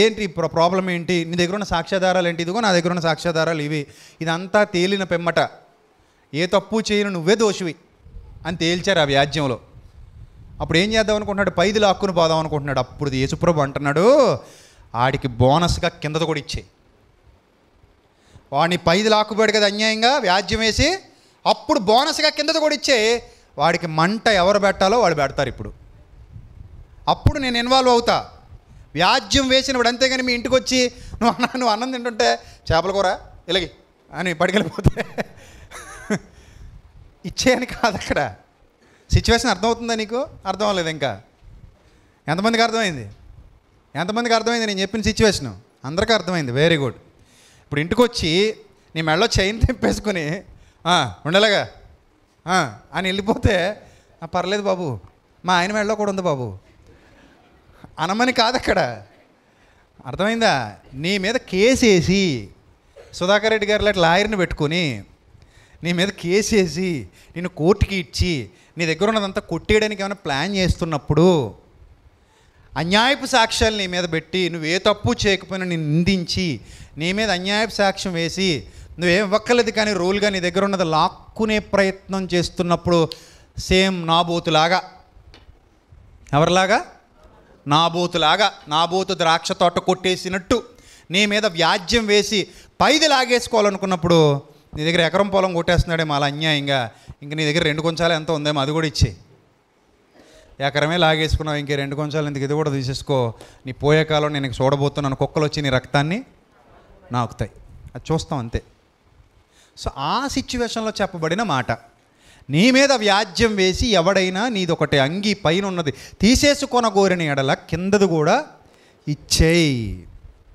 ఏంటి ప్రాబ్లం ఏంటి నీ దగ్గర ఉన్న సాక్ష్యాధారాలు ఏంటి ఇదిగో నా దగ్గర ఉన్న సాక్ష్యాధారాలు ఇవి ఇదంతా తేలిన పెమ్మట ఏ తప్పు చేయను నువ్వే దోషివి అని తేల్చారు ఆ వ్యాజ్యంలో అప్పుడు ఏం చేద్దాం అనుకుంటున్నాడు పైదులు ఆక్కుని పోదాం అనుకుంటున్నాడు అప్పుడు యేసుప్రభు అంటున్నాడు ఆడికి బోనస్గా కిందది కూడా ఇచ్చే వాడిని పైదులు ఆకుపోయాడు కదా అన్యాయంగా వ్యాజ్యం వేసి అప్పుడు బోనస్గా కిందది కూడా ఇచ్చే వాడికి మంట ఎవరు పెట్టాలో వాడు పెడతారు ఇప్పుడు అప్పుడు నేను ఇన్వాల్వ్ అవుతా వ్యాజ్యం వాడు అంతేగాని మీ ఇంటికి వచ్చి నువ్వు అన్న నువ్వు అన్నం తింటుంటే చేపల కూర ఇలాగి అని పడికెళ్ళిపోతే ఇచ్చేయని కాదు అక్కడ సిచ్యువేషన్ అర్థమవుతుందా నీకు అర్థం అవ్వలేదు ఇంకా ఎంతమందికి అర్థమైంది ఎంతమందికి అర్థమైంది నేను చెప్పిన సిచ్యువేషన్ అందరికీ అర్థమైంది వెరీ గుడ్ ఇప్పుడు ఇంటికి వచ్చి నీ మెడలో చైన్ తెంపేసుకొని ఉండలేగా అని వెళ్ళిపోతే పర్లేదు బాబు మా ఆయన మెడలో కూడా ఉంది బాబు అనమని కాదు అక్కడ అర్థమైందా నీ మీద కేసు వేసి సుధాకర్ రెడ్డి గారు లాంటి లాయర్ని పెట్టుకొని నీ మీద కేసు వేసి నేను కోర్టుకి ఇచ్చి నీ దగ్గర ఉన్నదంతా కొట్టేయడానికి ఏమైనా ప్లాన్ చేస్తున్నప్పుడు అన్యాయపు సాక్ష్యాలు నీ మీద పెట్టి నువ్వు ఏ తప్పు చేయకపోయినా నేను నిందించి నీ మీద అన్యాయపు సాక్ష్యం వేసి నువ్వేం ఒక్కలేదు కానీ రోల్గా నీ దగ్గర ఉన్నది లాక్కునే ప్రయత్నం చేస్తున్నప్పుడు సేమ్ నాబోతులాగా ఎవరిలాగా నాబోతులాగా నాబోతు ద్రాక్ష తోట కొట్టేసినట్టు నీ మీద వ్యాజ్యం వేసి పైది లాగేసుకోవాలనుకున్నప్పుడు నీ దగ్గర ఎకరం పొలం కొట్టేస్తున్నాడేమో అలా అన్యాయంగా ఇంక నీ దగ్గర రెండు కొంచాలు ఎంత ఉందేమో అది కూడా ఇచ్చే ఎకరమే లాగేసుకున్నావు ఇంకే రెండు కొంచాలు ఇంతకు ఇది కూడా తీసేసుకో నీ పోయే కాలం నేను చూడబోతున్నాను కుక్కలు వచ్చి నీ రక్తాన్ని నాకుతాయి అది చూస్తాం అంతే సో ఆ సిచ్యువేషన్లో చెప్పబడిన మాట నీ మీద వ్యాజ్యం వేసి ఎవడైనా నీదొకటి అంగి పైన ఉన్నది తీసేసుకొనగోరిన ఎడల కిందది కూడా ఇచ్చేయి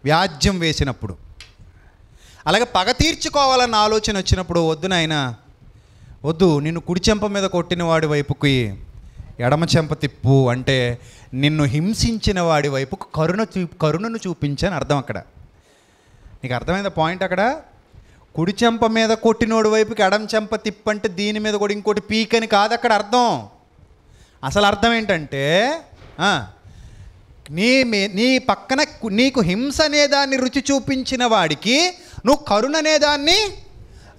వ్యాజ్యం వేసినప్పుడు అలాగే పగ తీర్చుకోవాలన్న ఆలోచన వచ్చినప్పుడు వద్దు నాయన వద్దు నిన్ను కుడి చెంప మీద కొట్టిన వాడి వైపుకి ఎడమ చెంప తిప్పు అంటే నిన్ను హింసించిన వాడి వైపుకు కరుణ చూ కరుణను చూపించని అర్థం అక్కడ నీకు అర్థమైంది పాయింట్ అక్కడ కుడి చెంప మీద కొట్టినోడి వైపుకి ఎడం చెంప తిప్పంటే దీని మీద కూడా ఇంకోటి పీకని కాదు అక్కడ అర్థం అసలు అర్థం ఏంటంటే నీ మీ నీ పక్కన నీకు హింస అనేదాన్ని రుచి చూపించిన వాడికి నువ్వు కరుణ అనేదాన్ని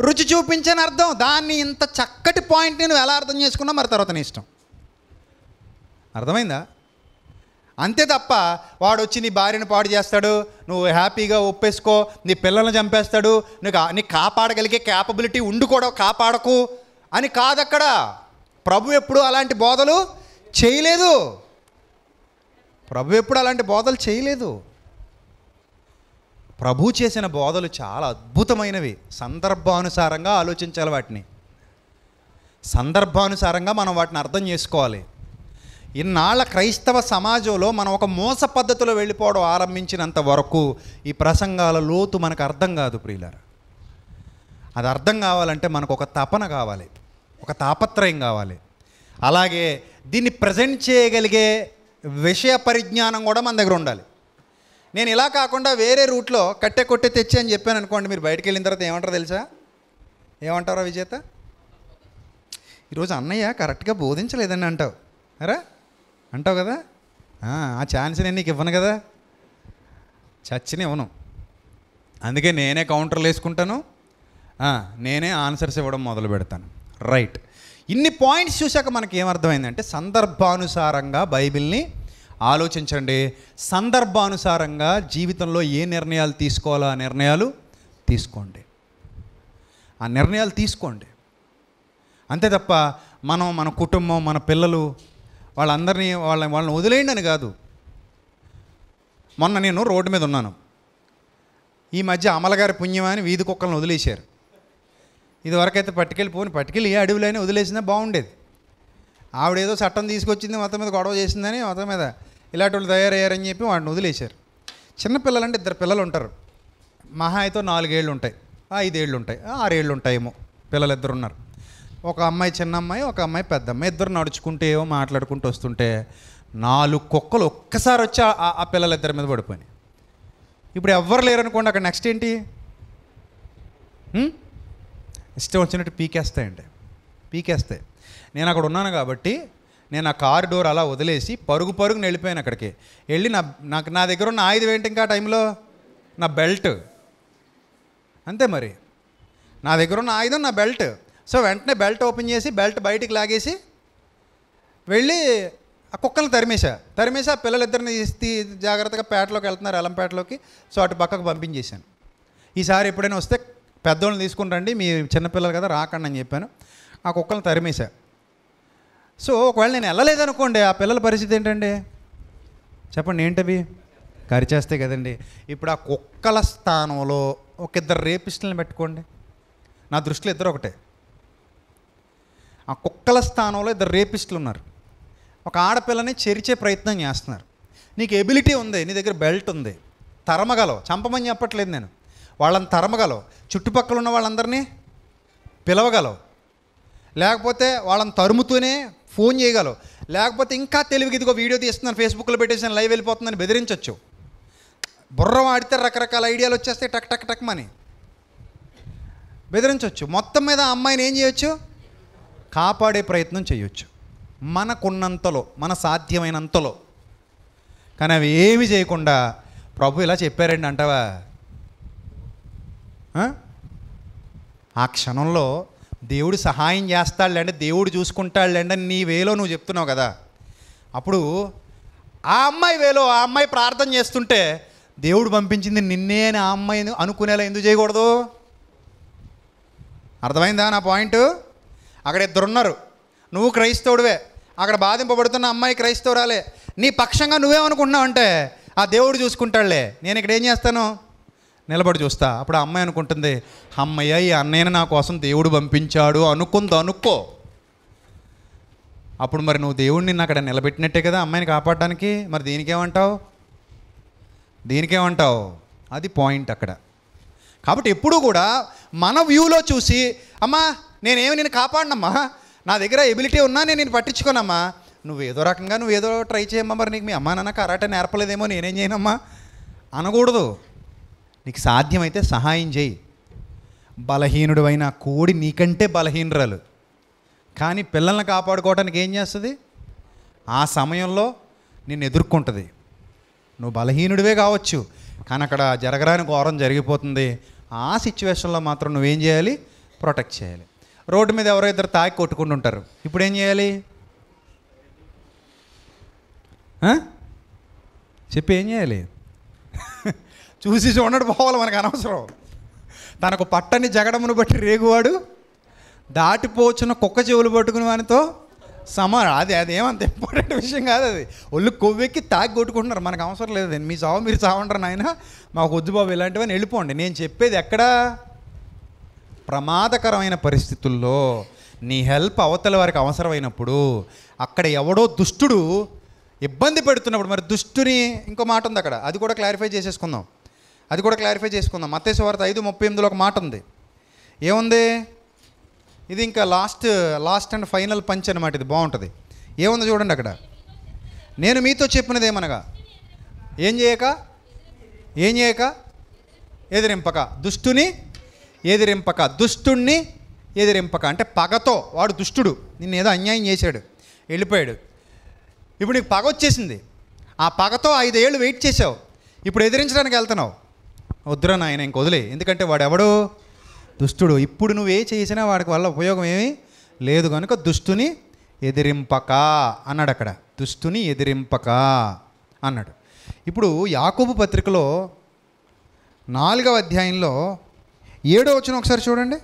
రుచి చూపించని అర్థం దాన్ని ఇంత చక్కటి పాయింట్ని నువ్వు ఎలా అర్థం చేసుకున్నా మరి తర్వాత నీ ఇష్టం అర్థమైందా అంతే తప్ప వాడు వచ్చి నీ భార్యను పాడు చేస్తాడు నువ్వు హ్యాపీగా ఒప్పేసుకో నీ పిల్లల్ని చంపేస్తాడు నీకు నీ కాపాడగలిగే క్యాపబిలిటీ ఉండు కూడా కాపాడకు అని కాదు అక్కడ ప్రభు ఎప్పుడు అలాంటి బోధలు చేయలేదు ప్రభు ఎప్పుడు అలాంటి బోధలు చేయలేదు ప్రభు చేసిన బోధలు చాలా అద్భుతమైనవి సందర్భానుసారంగా ఆలోచించాలి వాటిని సందర్భానుసారంగా మనం వాటిని అర్థం చేసుకోవాలి ఇన్నాళ్ళ క్రైస్తవ సమాజంలో మనం ఒక మోస పద్ధతిలో వెళ్ళిపోవడం ఆరంభించినంత వరకు ఈ ప్రసంగాల లోతు మనకు అర్థం కాదు ప్రియులారా అది అర్థం కావాలంటే మనకు ఒక తపన కావాలి ఒక తాపత్రయం కావాలి అలాగే దీన్ని ప్రజెంట్ చేయగలిగే విషయ పరిజ్ఞానం కూడా మన దగ్గర ఉండాలి నేను ఇలా కాకుండా వేరే రూట్లో కట్టె కొట్టే తెచ్చి అని చెప్పాను అనుకోండి మీరు బయటకు వెళ్ళిన తర్వాత ఏమంటారు తెలుసా ఏమంటారా విజేత ఈరోజు అన్నయ్య కరెక్ట్గా బోధించలేదని అంటావు అరే అంటావు కదా ఆ ఛాన్స్ నేను నీకు ఇవ్వను కదా చచ్చిన ఇవ్వను అందుకే నేనే కౌంటర్లు వేసుకుంటాను నేనే ఆన్సర్స్ ఇవ్వడం మొదలు పెడతాను రైట్ ఇన్ని పాయింట్స్ చూశాక మనకి ఏమర్థమైందంటే సందర్భానుసారంగా బైబిల్ని ఆలోచించండి సందర్భానుసారంగా జీవితంలో ఏ నిర్ణయాలు తీసుకోవాలో ఆ నిర్ణయాలు తీసుకోండి ఆ నిర్ణయాలు తీసుకోండి అంతే తప్ప మనం మన కుటుంబం మన పిల్లలు వాళ్ళందరినీ వాళ్ళని వాళ్ళని వదిలేయండి అని కాదు మొన్న నేను రోడ్డు మీద ఉన్నాను ఈ మధ్య అమలగారి అని వీధి కుక్కలను వదిలేశారు ఇదివరకైతే పట్టుకెళ్ళిపోని పట్టుకెళ్ళి ఏ అడవిలోనే వదిలేసినా బాగుండేది ఆవిడేదో చట్టం తీసుకొచ్చింది మొత్తం మీద గొడవ చేసిందని మొత్తం మీద ఇలాంటి వాళ్ళు తయారయ్యారని చెప్పి వాడిని వదిలేశారు చిన్నపిల్లలంటే ఇద్దరు పిల్లలు ఉంటారు మహా అయితే నాలుగేళ్ళు ఉంటాయి ఐదేళ్ళు ఉంటాయి ఆరేళ్ళు ఉంటాయేమో పిల్లలు ఇద్దరు ఉన్నారు ఒక అమ్మాయి చిన్న అమ్మాయి ఒక అమ్మాయి పెద్ద అమ్మాయి ఇద్దరు నడుచుకుంటూ ఏవో మాట్లాడుకుంటూ వస్తుంటే నాలుగు కుక్కలు ఒక్కసారి వచ్చి ఆ ఇద్దరి మీద పడిపోయినాయి ఇప్పుడు ఎవ్వరు లేరనుకోండి అక్కడ నెక్స్ట్ ఏంటి ఇష్టం వచ్చినట్టు పీకేస్తాయండి పీకేస్తాయి నేను అక్కడ ఉన్నాను కాబట్టి నేను ఆ కారు డోర్ అలా వదిలేసి పరుగు పరుగుని వెళ్ళిపోయాను అక్కడికి వెళ్ళి నా నాకు నా దగ్గర ఉన్న ఆయుధం ఏంటి ఇంకా టైంలో నా బెల్ట్ అంతే మరి నా దగ్గర ఉన్న ఆయుధం నా బెల్ట్ సో వెంటనే బెల్ట్ ఓపెన్ చేసి బెల్ట్ బయటికి లాగేసి వెళ్ళి ఆ కుక్కలు తరిమేసా తరిమేసి ఆ పిల్లలిద్దరిని ఇస్తే జాగ్రత్తగా పేటలోకి వెళ్తున్నారు అలంపేటలోకి సో అటు పక్కకు పంపించేశాను ఈసారి ఎప్పుడైనా వస్తే పెద్దోళ్ళని తీసుకుని రండి మీ చిన్నపిల్లలు కదా రాకండి అని చెప్పాను ఆ కుక్కలను తరిమేశా సో ఒకవేళ నేను వెళ్ళలేదనుకోండి ఆ పిల్లల పరిస్థితి ఏంటండి చెప్పండి ఏంటవి కరిచేస్తే కదండి ఇప్పుడు ఆ కుక్కల స్థానంలో ఒక ఇద్దరు రేపిస్టులను పెట్టుకోండి నా దృష్టిలో ఇద్దరు ఒకటే ఆ కుక్కల స్థానంలో ఇద్దరు రేపిస్టులు ఉన్నారు ఒక ఆడపిల్లని చేరిచే ప్రయత్నం చేస్తున్నారు నీకు ఎబిలిటీ ఉంది నీ దగ్గర బెల్ట్ ఉంది తరమగలవు చంపమని చెప్పట్లేదు నేను వాళ్ళని తరమగలవు చుట్టుపక్కల ఉన్న వాళ్ళందరినీ పిలవగలవు లేకపోతే వాళ్ళని తరుముతూనే ఫోన్ చేయగలవు లేకపోతే ఇంకా తెలివికి ఇదిగో వీడియో తీస్తున్నాను ఫేస్బుక్లో పెట్టేసి లైవ్ వెళ్ళిపోతుందని బెదిరించవచ్చు బుర్ర వాడితే రకరకాల ఐడియాలు వచ్చేస్తే టక్ టక్ టక్ మని బెదిరించవచ్చు మొత్తం మీద అమ్మాయిని ఏం చేయొచ్చు కాపాడే ప్రయత్నం చేయొచ్చు మనకున్నంతలో మన సాధ్యమైనంతలో కానీ అవి ఏమి చేయకుండా ప్రభు ఇలా చెప్పారండి అంటావా ఆ క్షణంలో దేవుడు సహాయం చేస్తాడులేండి దేవుడు అని నీ వేలో నువ్వు చెప్తున్నావు కదా అప్పుడు ఆ అమ్మాయి వేలో ఆ అమ్మాయి ప్రార్థన చేస్తుంటే దేవుడు పంపించింది నిన్నే అని ఆ అమ్మాయి అనుకునేలా ఎందుకు చేయకూడదు అర్థమైందా నా పాయింట్ అక్కడ ఇద్దరున్నారు నువ్వు క్రైస్తవుడివే అక్కడ బాధింపబడుతున్న అమ్మాయి క్రైస్తవురాలే నీ పక్షంగా నువ్వేమనుకుంటున్నావు అంటే ఆ దేవుడు చూసుకుంటాడులే నేను ఇక్కడ ఏం చేస్తాను నిలబడి చూస్తా అప్పుడు అమ్మాయి అనుకుంటుంది అమ్మయ్య ఈ అన్నయ్యను నా కోసం దేవుడు పంపించాడు అనుకుందో అనుకో అప్పుడు మరి నువ్వు దేవుడిని నిన్న అక్కడ నిలబెట్టినట్టే కదా అమ్మాయిని కాపాడడానికి మరి దీనికేమంటావు దీనికేమంటావు అది పాయింట్ అక్కడ కాబట్టి ఎప్పుడూ కూడా మన వ్యూలో చూసి అమ్మా నేనేమి నేను కాపాడినమ్మా నా దగ్గర ఎబిలిటీ ఉన్నా నేను నేను పట్టించుకోనమ్మా నువ్వు ఏదో రకంగా నువ్వు ఏదో ట్రై చేయమ్మా మరి నీకు మీ అమ్మా నాన్న కరాటే నేర్పలేదేమో నేనేం చేయనమ్మా అనకూడదు నీకు సాధ్యమైతే సహాయం చేయి బలహీనుడు అయినా కోడి నీకంటే బలహీనరాలు కానీ పిల్లల్ని కాపాడుకోవడానికి ఏం చేస్తుంది ఆ సమయంలో నిన్ను ఎదుర్కొంటుంది నువ్వు బలహీనుడివే కావచ్చు కానీ అక్కడ జరగరాని ఘోరం జరిగిపోతుంది ఆ సిచ్యువేషన్లో మాత్రం నువ్వేం చేయాలి ప్రొటెక్ట్ చేయాలి రోడ్డు మీద ఎవరో ఇద్దరు తాగి కొట్టుకుంటుంటారు ఇప్పుడు ఏం చేయాలి చెప్పి ఏం చేయాలి చూసి చూడండి పోవాలి మనకు అనవసరం తనకు పట్టని జగడమును బట్టి రేగువాడు దాటిపోవచ్చున్న కుక్క చెవులు పట్టుకుని వానితో సమానం అది అదేమంత ఇంపార్టెంట్ విషయం కాదు అది ఒళ్ళు కొవ్వెక్కి తాగి కొట్టుకుంటున్నారు మనకు అవసరం లేదు మీ చావు మీరు చావంటారు నాయన మాకు వద్దు బాబు ఇలాంటివని వెళ్ళిపోండి నేను చెప్పేది ఎక్కడా ప్రమాదకరమైన పరిస్థితుల్లో నీ హెల్ప్ అవతల వారికి అవసరమైనప్పుడు అక్కడ ఎవడో దుష్టుడు ఇబ్బంది పెడుతున్నప్పుడు మరి దుష్టుని ఇంకో మాట ఉంది అక్కడ అది కూడా క్లారిఫై చేసేసుకుందాం అది కూడా క్లారిఫై చేసుకుందాం మత్స్య వార్త ఐదు ముప్పై ఎనిమిదిలో ఒక మాట ఉంది ఏముంది ఇది ఇంకా last last and final punch అనమాట ఇది బాగుంటుంది ఏముంది చూడండి అక్కడ నేను మీతో చెప్పినది ఏమనగా ఏం చేయక ఏం చేయక ఎదిరింపక దుష్టుని ఎదిరింపక దుష్టుణ్ణి ఎదిరింపక అంటే పగతో వాడు దుష్టుడు నిన్ను ఏదో అన్యాయం చేశాడు వెళ్ళిపోయాడు ఇప్పుడు నీకు పగ వచ్చేసింది ఆ పగతో ఐదేళ్ళు వెయిట్ చేసావు ఇప్పుడు ఎదిరించడానికి వెళ్తున్నావు వద్దురా నాయన ఇంక వదిలే ఎందుకంటే వాడెవడు దుష్టుడు ఇప్పుడు నువ్వే చేసినా వాడికి వల్ల ఉపయోగం ఏమీ లేదు కనుక దుష్టుని ఎదిరింపక అన్నాడు అక్కడ దుష్టుని ఎదిరింపక అన్నాడు ఇప్పుడు యాకూబు పత్రికలో నాలుగవ అధ్యాయంలో ఏడో వచ్చిన ఒకసారి చూడండి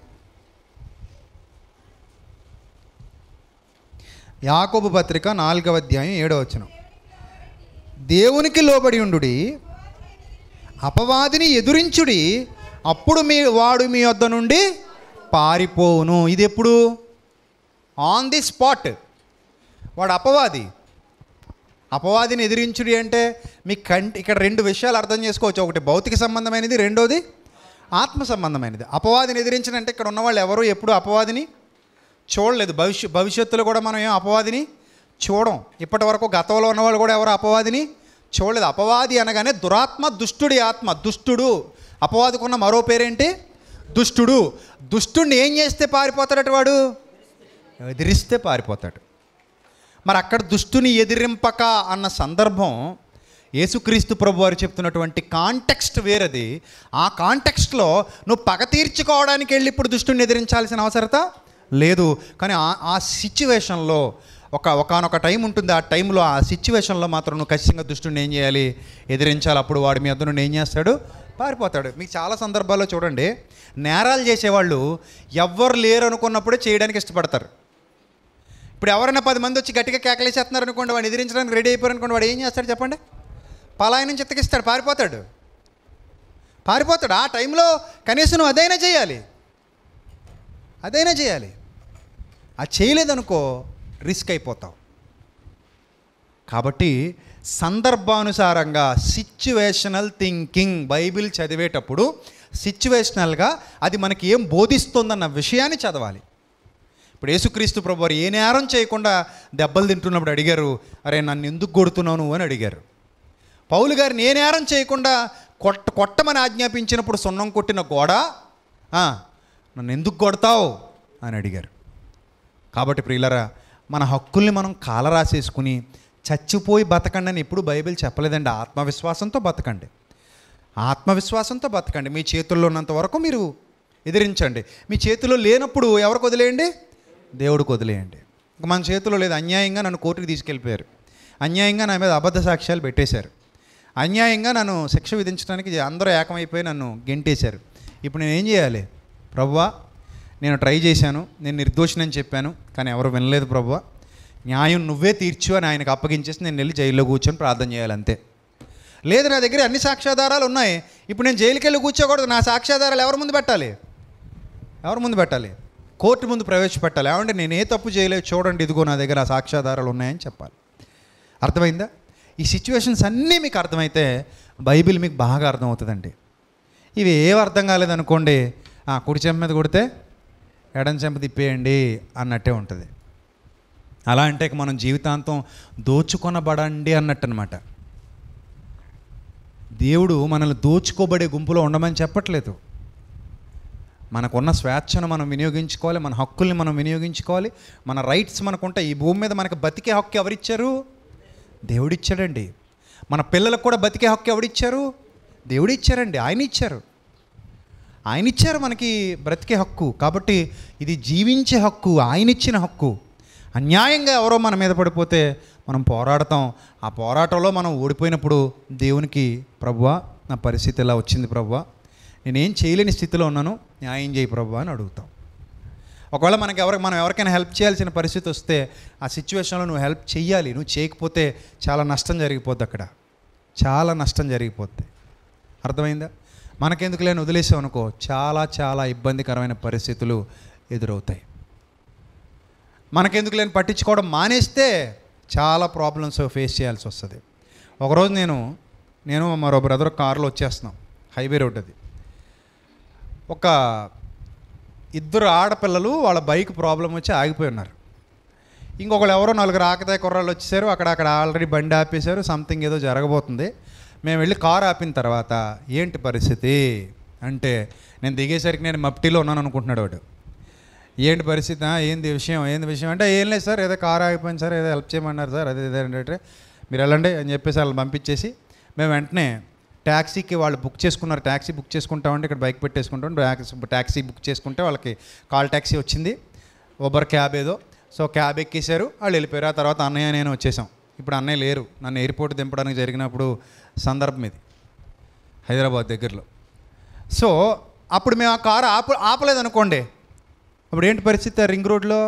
యాకోబు పత్రిక నాలుగవ అధ్యాయం ఏడో వచ్చిన దేవునికి లోబడి ఉండుడి అపవాదిని ఎదురించుడి అప్పుడు మీ వాడు మీ వద్ద నుండి పారిపోవును ఇది ఎప్పుడు ఆన్ ది స్పాట్ వాడు అపవాది అపవాదిని ఎదిరించుడి అంటే మీ కంటి ఇక్కడ రెండు విషయాలు అర్థం చేసుకోవచ్చు ఒకటి భౌతిక సంబంధమైనది రెండోది ఆత్మ సంబంధమైనది అపవాదిని ఎదిరించినంటే ఇక్కడ ఉన్నవాళ్ళు ఎవరు ఎప్పుడు అపవాదిని చూడలేదు భవిష్య భవిష్యత్తులో కూడా మనం ఏం అపవాదిని చూడం ఇప్పటి వరకు గతంలో ఉన్నవాళ్ళు కూడా ఎవరు అపవాదిని చూడలేదు అపవాది అనగానే దురాత్మ దుష్టుడి ఆత్మ దుష్టుడు అపవాదికున్న మరో పేరేంటి దుష్టుడు దుష్టుడిని ఏం చేస్తే పారిపోతాడట వాడు ఎదిరిస్తే పారిపోతాడు మరి అక్కడ దుష్టుని ఎదిరింపక అన్న సందర్భం యేసుక్రీస్తు ప్రభు వారు చెప్తున్నటువంటి కాంటెక్స్ట్ వేరది ఆ కాంటెక్స్ట్లో నువ్వు పగ తీర్చుకోవడానికి వెళ్ళి ఇప్పుడు దుష్టుని ఎదిరించాల్సిన అవసరత లేదు కానీ ఆ సిచ్యువేషన్లో ఒక ఒకనొక టైం ఉంటుంది ఆ టైంలో ఆ సిచ్యువేషన్లో మాత్రం నువ్వు ఖచ్చితంగా దుష్టుని ఏం చేయాలి ఎదిరించాలి అప్పుడు వాడి మీ అద్దరు ఏం చేస్తాడు పారిపోతాడు మీకు చాలా సందర్భాల్లో చూడండి నేరాలు చేసేవాళ్ళు ఎవ్వరు లేరు అనుకున్నప్పుడే చేయడానికి ఇష్టపడతారు ఇప్పుడు ఎవరైనా పది మంది వచ్చి గట్టిగా కేకలేసేస్తున్నారు అనుకోండి వాడిని ఎదిరించడానికి రెడీ అయిపోయారు అనుకోండి వాడు ఏం చేస్తాడు చెప్పండి పలాయనం చిత్తకిస్తాడు పారిపోతాడు పారిపోతాడు ఆ టైంలో కనీసం నువ్వు అదైనా చేయాలి అదైనా చేయాలి ఆ చేయలేదనుకో రిస్క్ అయిపోతావు కాబట్టి సందర్భానుసారంగా సిచ్యువేషనల్ థింకింగ్ బైబిల్ చదివేటప్పుడు సిచ్యువేషనల్గా అది మనకి ఏం బోధిస్తుందన్న విషయాన్ని చదవాలి ఇప్పుడు యేసుక్రీస్తు ప్రభు ఏ నేరం చేయకుండా దెబ్బలు తింటున్నప్పుడు అడిగారు అరే నన్ను ఎందుకు కొడుతున్నావు అని అడిగారు పౌలు గారు నేనేరం చేయకుండా కొట్ట కొట్టమని ఆజ్ఞాపించినప్పుడు సున్నం కొట్టిన గోడ నన్ను ఎందుకు కొడతావు అని అడిగారు కాబట్టి ప్రియులరా మన హక్కుల్ని మనం కాలరాసేసుకుని చచ్చిపోయి బతకండి అని ఎప్పుడు బైబిల్ చెప్పలేదండి ఆత్మవిశ్వాసంతో బతకండి ఆత్మవిశ్వాసంతో బతకండి మీ చేతుల్లో ఉన్నంత వరకు మీరు ఎదిరించండి మీ చేతిలో లేనప్పుడు ఎవరికి వదిలేయండి దేవుడికి వదిలేయండి మన చేతిలో లేదు అన్యాయంగా నన్ను కోర్టుకి తీసుకెళ్ళిపోయారు అన్యాయంగా నా మీద అబద్ధ సాక్ష్యాలు పెట్టేశారు అన్యాయంగా నన్ను శిక్ష విధించడానికి అందరూ ఏకమైపోయి నన్ను గెంటేశారు ఇప్పుడు నేను ఏం చేయాలి ప్రభువా నేను ట్రై చేశాను నేను నిర్దోషినని చెప్పాను కానీ ఎవరు వినలేదు ప్రభువ న్యాయం నువ్వే తీర్చు అని ఆయనకు అప్పగించేసి నేను వెళ్ళి జైల్లో కూర్చొని ప్రార్థన చేయాలి అంతే లేదు నా దగ్గర అన్ని సాక్ష్యాధారాలు ఉన్నాయి ఇప్పుడు నేను జైలుకి వెళ్ళి కూర్చోకూడదు నా సాక్ష్యాధారాలు ఎవరి ముందు పెట్టాలి ఎవరి ముందు పెట్టాలి కోర్టు ముందు ప్రవేశపెట్టాలి ఏమంటే నేను ఏ తప్పు చేయలేదు చూడండి ఇదిగో నా దగ్గర ఆ సాక్ష్యాధారాలు ఉన్నాయని చెప్పాలి అర్థమైందా ఈ సిచ్యువేషన్స్ అన్నీ మీకు అర్థమైతే బైబిల్ మీకు బాగా అర్థమవుతుందండి ఇవి ఏం అర్థం కాలేదనుకోండి కుడి చెంప మీద కొడితే ఎడం చెంప తిప్పేయండి అన్నట్టే ఉంటుంది అలా అంటే మనం జీవితాంతం దోచుకొనబడండి అన్నట్టు అనమాట దేవుడు మనల్ని దోచుకోబడే గుంపులో ఉండమని చెప్పట్లేదు మనకున్న స్వేచ్ఛను మనం వినియోగించుకోవాలి మన హక్కుల్ని మనం వినియోగించుకోవాలి మన రైట్స్ మనకుంటే ఈ భూమి మీద మనకు బతికే హక్కు ఎవరిచ్చారు దేవుడిచ్చాడండి మన పిల్లలకు కూడా బతికే హక్కు ఎవడిచ్చారు దేవుడు ఇచ్చారండి ఆయన ఇచ్చారు ఆయన ఇచ్చారు మనకి బ్రతికే హక్కు కాబట్టి ఇది జీవించే హక్కు ఆయన ఇచ్చిన హక్కు అన్యాయంగా ఎవరో మన మీద పడిపోతే మనం పోరాడతాం ఆ పోరాటంలో మనం ఓడిపోయినప్పుడు దేవునికి ప్రభువ నా పరిస్థితి ఇలా వచ్చింది ప్రభువ నేనేం చేయలేని స్థితిలో ఉన్నాను న్యాయం చేయి ప్రభువా అని అడుగుతాం ఒకవేళ మనకి ఎవరి మనం ఎవరికైనా హెల్ప్ చేయాల్సిన పరిస్థితి వస్తే ఆ సిచ్యువేషన్లో నువ్వు హెల్ప్ చేయాలి నువ్వు చేయకపోతే చాలా నష్టం జరిగిపోద్ది అక్కడ చాలా నష్టం జరిగిపోద్ది అర్థమైందా మనకెందుకు లేని వదిలేసావు అనుకో చాలా చాలా ఇబ్బందికరమైన పరిస్థితులు ఎదురవుతాయి మనకెందుకు లేని పట్టించుకోవడం మానేస్తే చాలా ప్రాబ్లమ్స్ ఫేస్ చేయాల్సి వస్తుంది ఒకరోజు నేను నేను మరో బ్రదర్ కారులో వచ్చేస్తున్నాం హైవే రోడ్ అది ఒక ఇద్దరు ఆడపిల్లలు వాళ్ళ బైక్ ప్రాబ్లం వచ్చి ఆగిపోయి ఉన్నారు ఇంకొకళ్ళు ఎవరో నలుగురు ఆకతాయి కుర్రాళ్ళు వచ్చేసారు అక్కడ అక్కడ ఆల్రెడీ బండి ఆపేశారు సంథింగ్ ఏదో జరగబోతుంది మేము వెళ్ళి కారు ఆపిన తర్వాత ఏంటి పరిస్థితి అంటే నేను దిగేసరికి నేను మప్టీలో ఉన్నాను అనుకుంటున్నాడు వాడు ఏంటి పరిస్థితి ఏంది విషయం ఏంది విషయం అంటే ఏం లేదు సార్ ఏదో కారు ఆగిపోయింది సార్ ఏదో హెల్ప్ చేయమన్నారు సార్ అదే అంటే మీరు వెళ్ళండి అని చెప్పేసి వాళ్ళని పంపించేసి మేము వెంటనే ట్యాక్సీకి వాళ్ళు బుక్ చేసుకున్నారు ట్యాక్సీ బుక్ చేసుకుంటామంటే ఇక్కడ బైక్ పెట్టేసుకుంటాం ట్యాక్సీ బుక్ చేసుకుంటే వాళ్ళకి కాల్ ట్యాక్సీ వచ్చింది ఉబర్ క్యాబ్ ఏదో సో క్యాబ్ ఎక్కేశారు వాళ్ళు వెళ్ళిపోయారు ఆ తర్వాత అన్నయ్య నేను వచ్చేసాం ఇప్పుడు అన్నయ్య లేరు నన్ను ఎయిర్పోర్ట్ దింపడానికి జరిగినప్పుడు సందర్భం ఇది హైదరాబాద్ దగ్గరలో సో అప్పుడు మేము ఆ కారు ఆపు ఆపలేదనుకోండి అప్పుడు ఏంటి పరిస్థితి రింగ్ రోడ్లో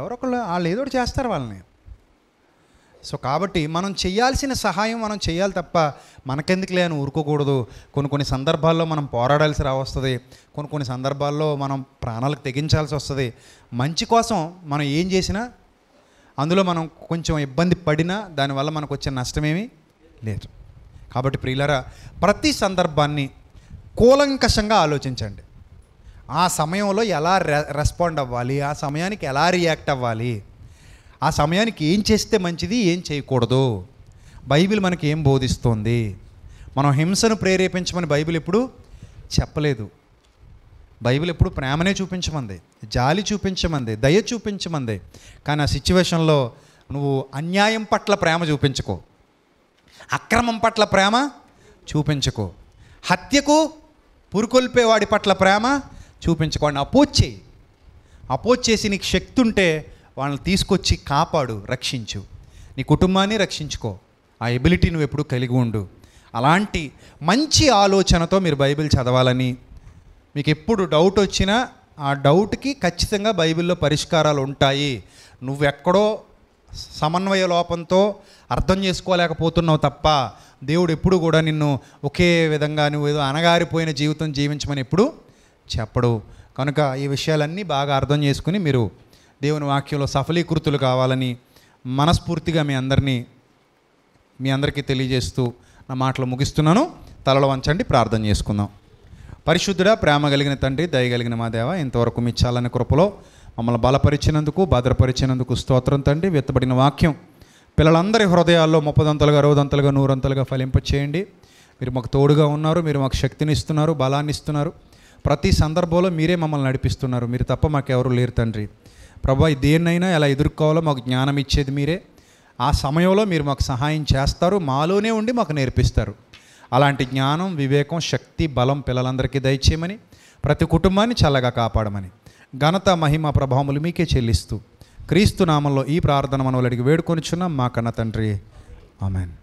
ఎవరొకళ్ళు వాళ్ళు ఏదో చేస్తారు వాళ్ళని సో కాబట్టి మనం చేయాల్సిన సహాయం మనం చేయాలి తప్ప మనకెందుకు అని ఊరుకోకూడదు కొన్ని కొన్ని సందర్భాల్లో మనం పోరాడాల్సి రావస్తుంది కొన్ని కొన్ని సందర్భాల్లో మనం ప్రాణాలకు తెగించాల్సి వస్తుంది మంచి కోసం మనం ఏం చేసినా అందులో మనం కొంచెం ఇబ్బంది పడినా దానివల్ల మనకు వచ్చే నష్టమేమి లేదు కాబట్టి ప్రియులరా ప్రతి సందర్భాన్ని కూలంకషంగా ఆలోచించండి ఆ సమయంలో ఎలా రెస్పాండ్ అవ్వాలి ఆ సమయానికి ఎలా రియాక్ట్ అవ్వాలి ఆ సమయానికి ఏం చేస్తే మంచిది ఏం చేయకూడదు బైబిల్ మనకి ఏం బోధిస్తోంది మనం హింసను ప్రేరేపించమని బైబిల్ ఎప్పుడు చెప్పలేదు బైబిల్ ఎప్పుడు ప్రేమనే చూపించమంది జాలి చూపించమంది దయ చూపించమంది కానీ ఆ సిచ్యువేషన్లో నువ్వు అన్యాయం పట్ల ప్రేమ చూపించుకో అక్రమం పట్ల ప్రేమ చూపించుకో హత్యకు పురుకొల్పేవాడి పట్ల ప్రేమ చూపించుకోండి అపోజ్ చేయి అపోజ్ చేసి నీకు శక్తి ఉంటే వాళ్ళని తీసుకొచ్చి కాపాడు రక్షించు నీ కుటుంబాన్ని రక్షించుకో ఆ ఎబిలిటీ నువ్వు ఎప్పుడు కలిగి ఉండు అలాంటి మంచి ఆలోచనతో మీరు బైబిల్ చదవాలని మీకు ఎప్పుడు డౌట్ వచ్చినా ఆ డౌట్కి ఖచ్చితంగా బైబిల్లో పరిష్కారాలు ఉంటాయి నువ్వెక్కడో సమన్వయ లోపంతో అర్థం చేసుకోలేకపోతున్నావు తప్ప దేవుడు ఎప్పుడు కూడా నిన్ను ఒకే విధంగా నువ్వు ఏదో అనగారిపోయిన జీవితం జీవించమని ఎప్పుడు చెప్పడు కనుక ఈ విషయాలన్నీ బాగా అర్థం చేసుకుని మీరు దేవుని వాక్యంలో సఫలీకృతులు కావాలని మనస్ఫూర్తిగా మీ అందరినీ మీ అందరికీ తెలియజేస్తూ నా మాటలు ముగిస్తున్నాను తలలు వంచండి ప్రార్థన చేసుకుందాం పరిశుద్ధుడ ప్రేమ కలిగిన తండ్రి దయగలిగిన మా దేవ ఇంతవరకు మీ చాలని కృపలో మమ్మల్ని బలపరిచినందుకు భద్రపరిచినందుకు స్తోత్రం తండ్రి వెత్తబడిన వాక్యం పిల్లలందరి హృదయాల్లో ముప్పదంతలుగా అరవదంతలుగా నూరంతలుగా చేయండి మీరు మాకు తోడుగా ఉన్నారు మీరు మాకు శక్తిని ఇస్తున్నారు బలాన్ని ఇస్తున్నారు ప్రతి సందర్భంలో మీరే మమ్మల్ని నడిపిస్తున్నారు మీరు తప్ప మాకెవరూ లేరు తండ్రి ప్రభా దేన్నైనా ఎలా ఎదుర్కోవాలో మాకు జ్ఞానం ఇచ్చేది మీరే ఆ సమయంలో మీరు మాకు సహాయం చేస్తారు మాలోనే ఉండి మాకు నేర్పిస్తారు అలాంటి జ్ఞానం వివేకం శక్తి బలం పిల్లలందరికీ దయచేయమని ప్రతి కుటుంబాన్ని చల్లగా కాపాడమని ఘనత మహిమ ప్రభావములు మీకే చెల్లిస్తూ క్రీస్తు నామంలో ఈ ప్రార్థన మనవలడికి వేడుకొనిచున్నాం మా కన్న తండ్రి ఆమెన్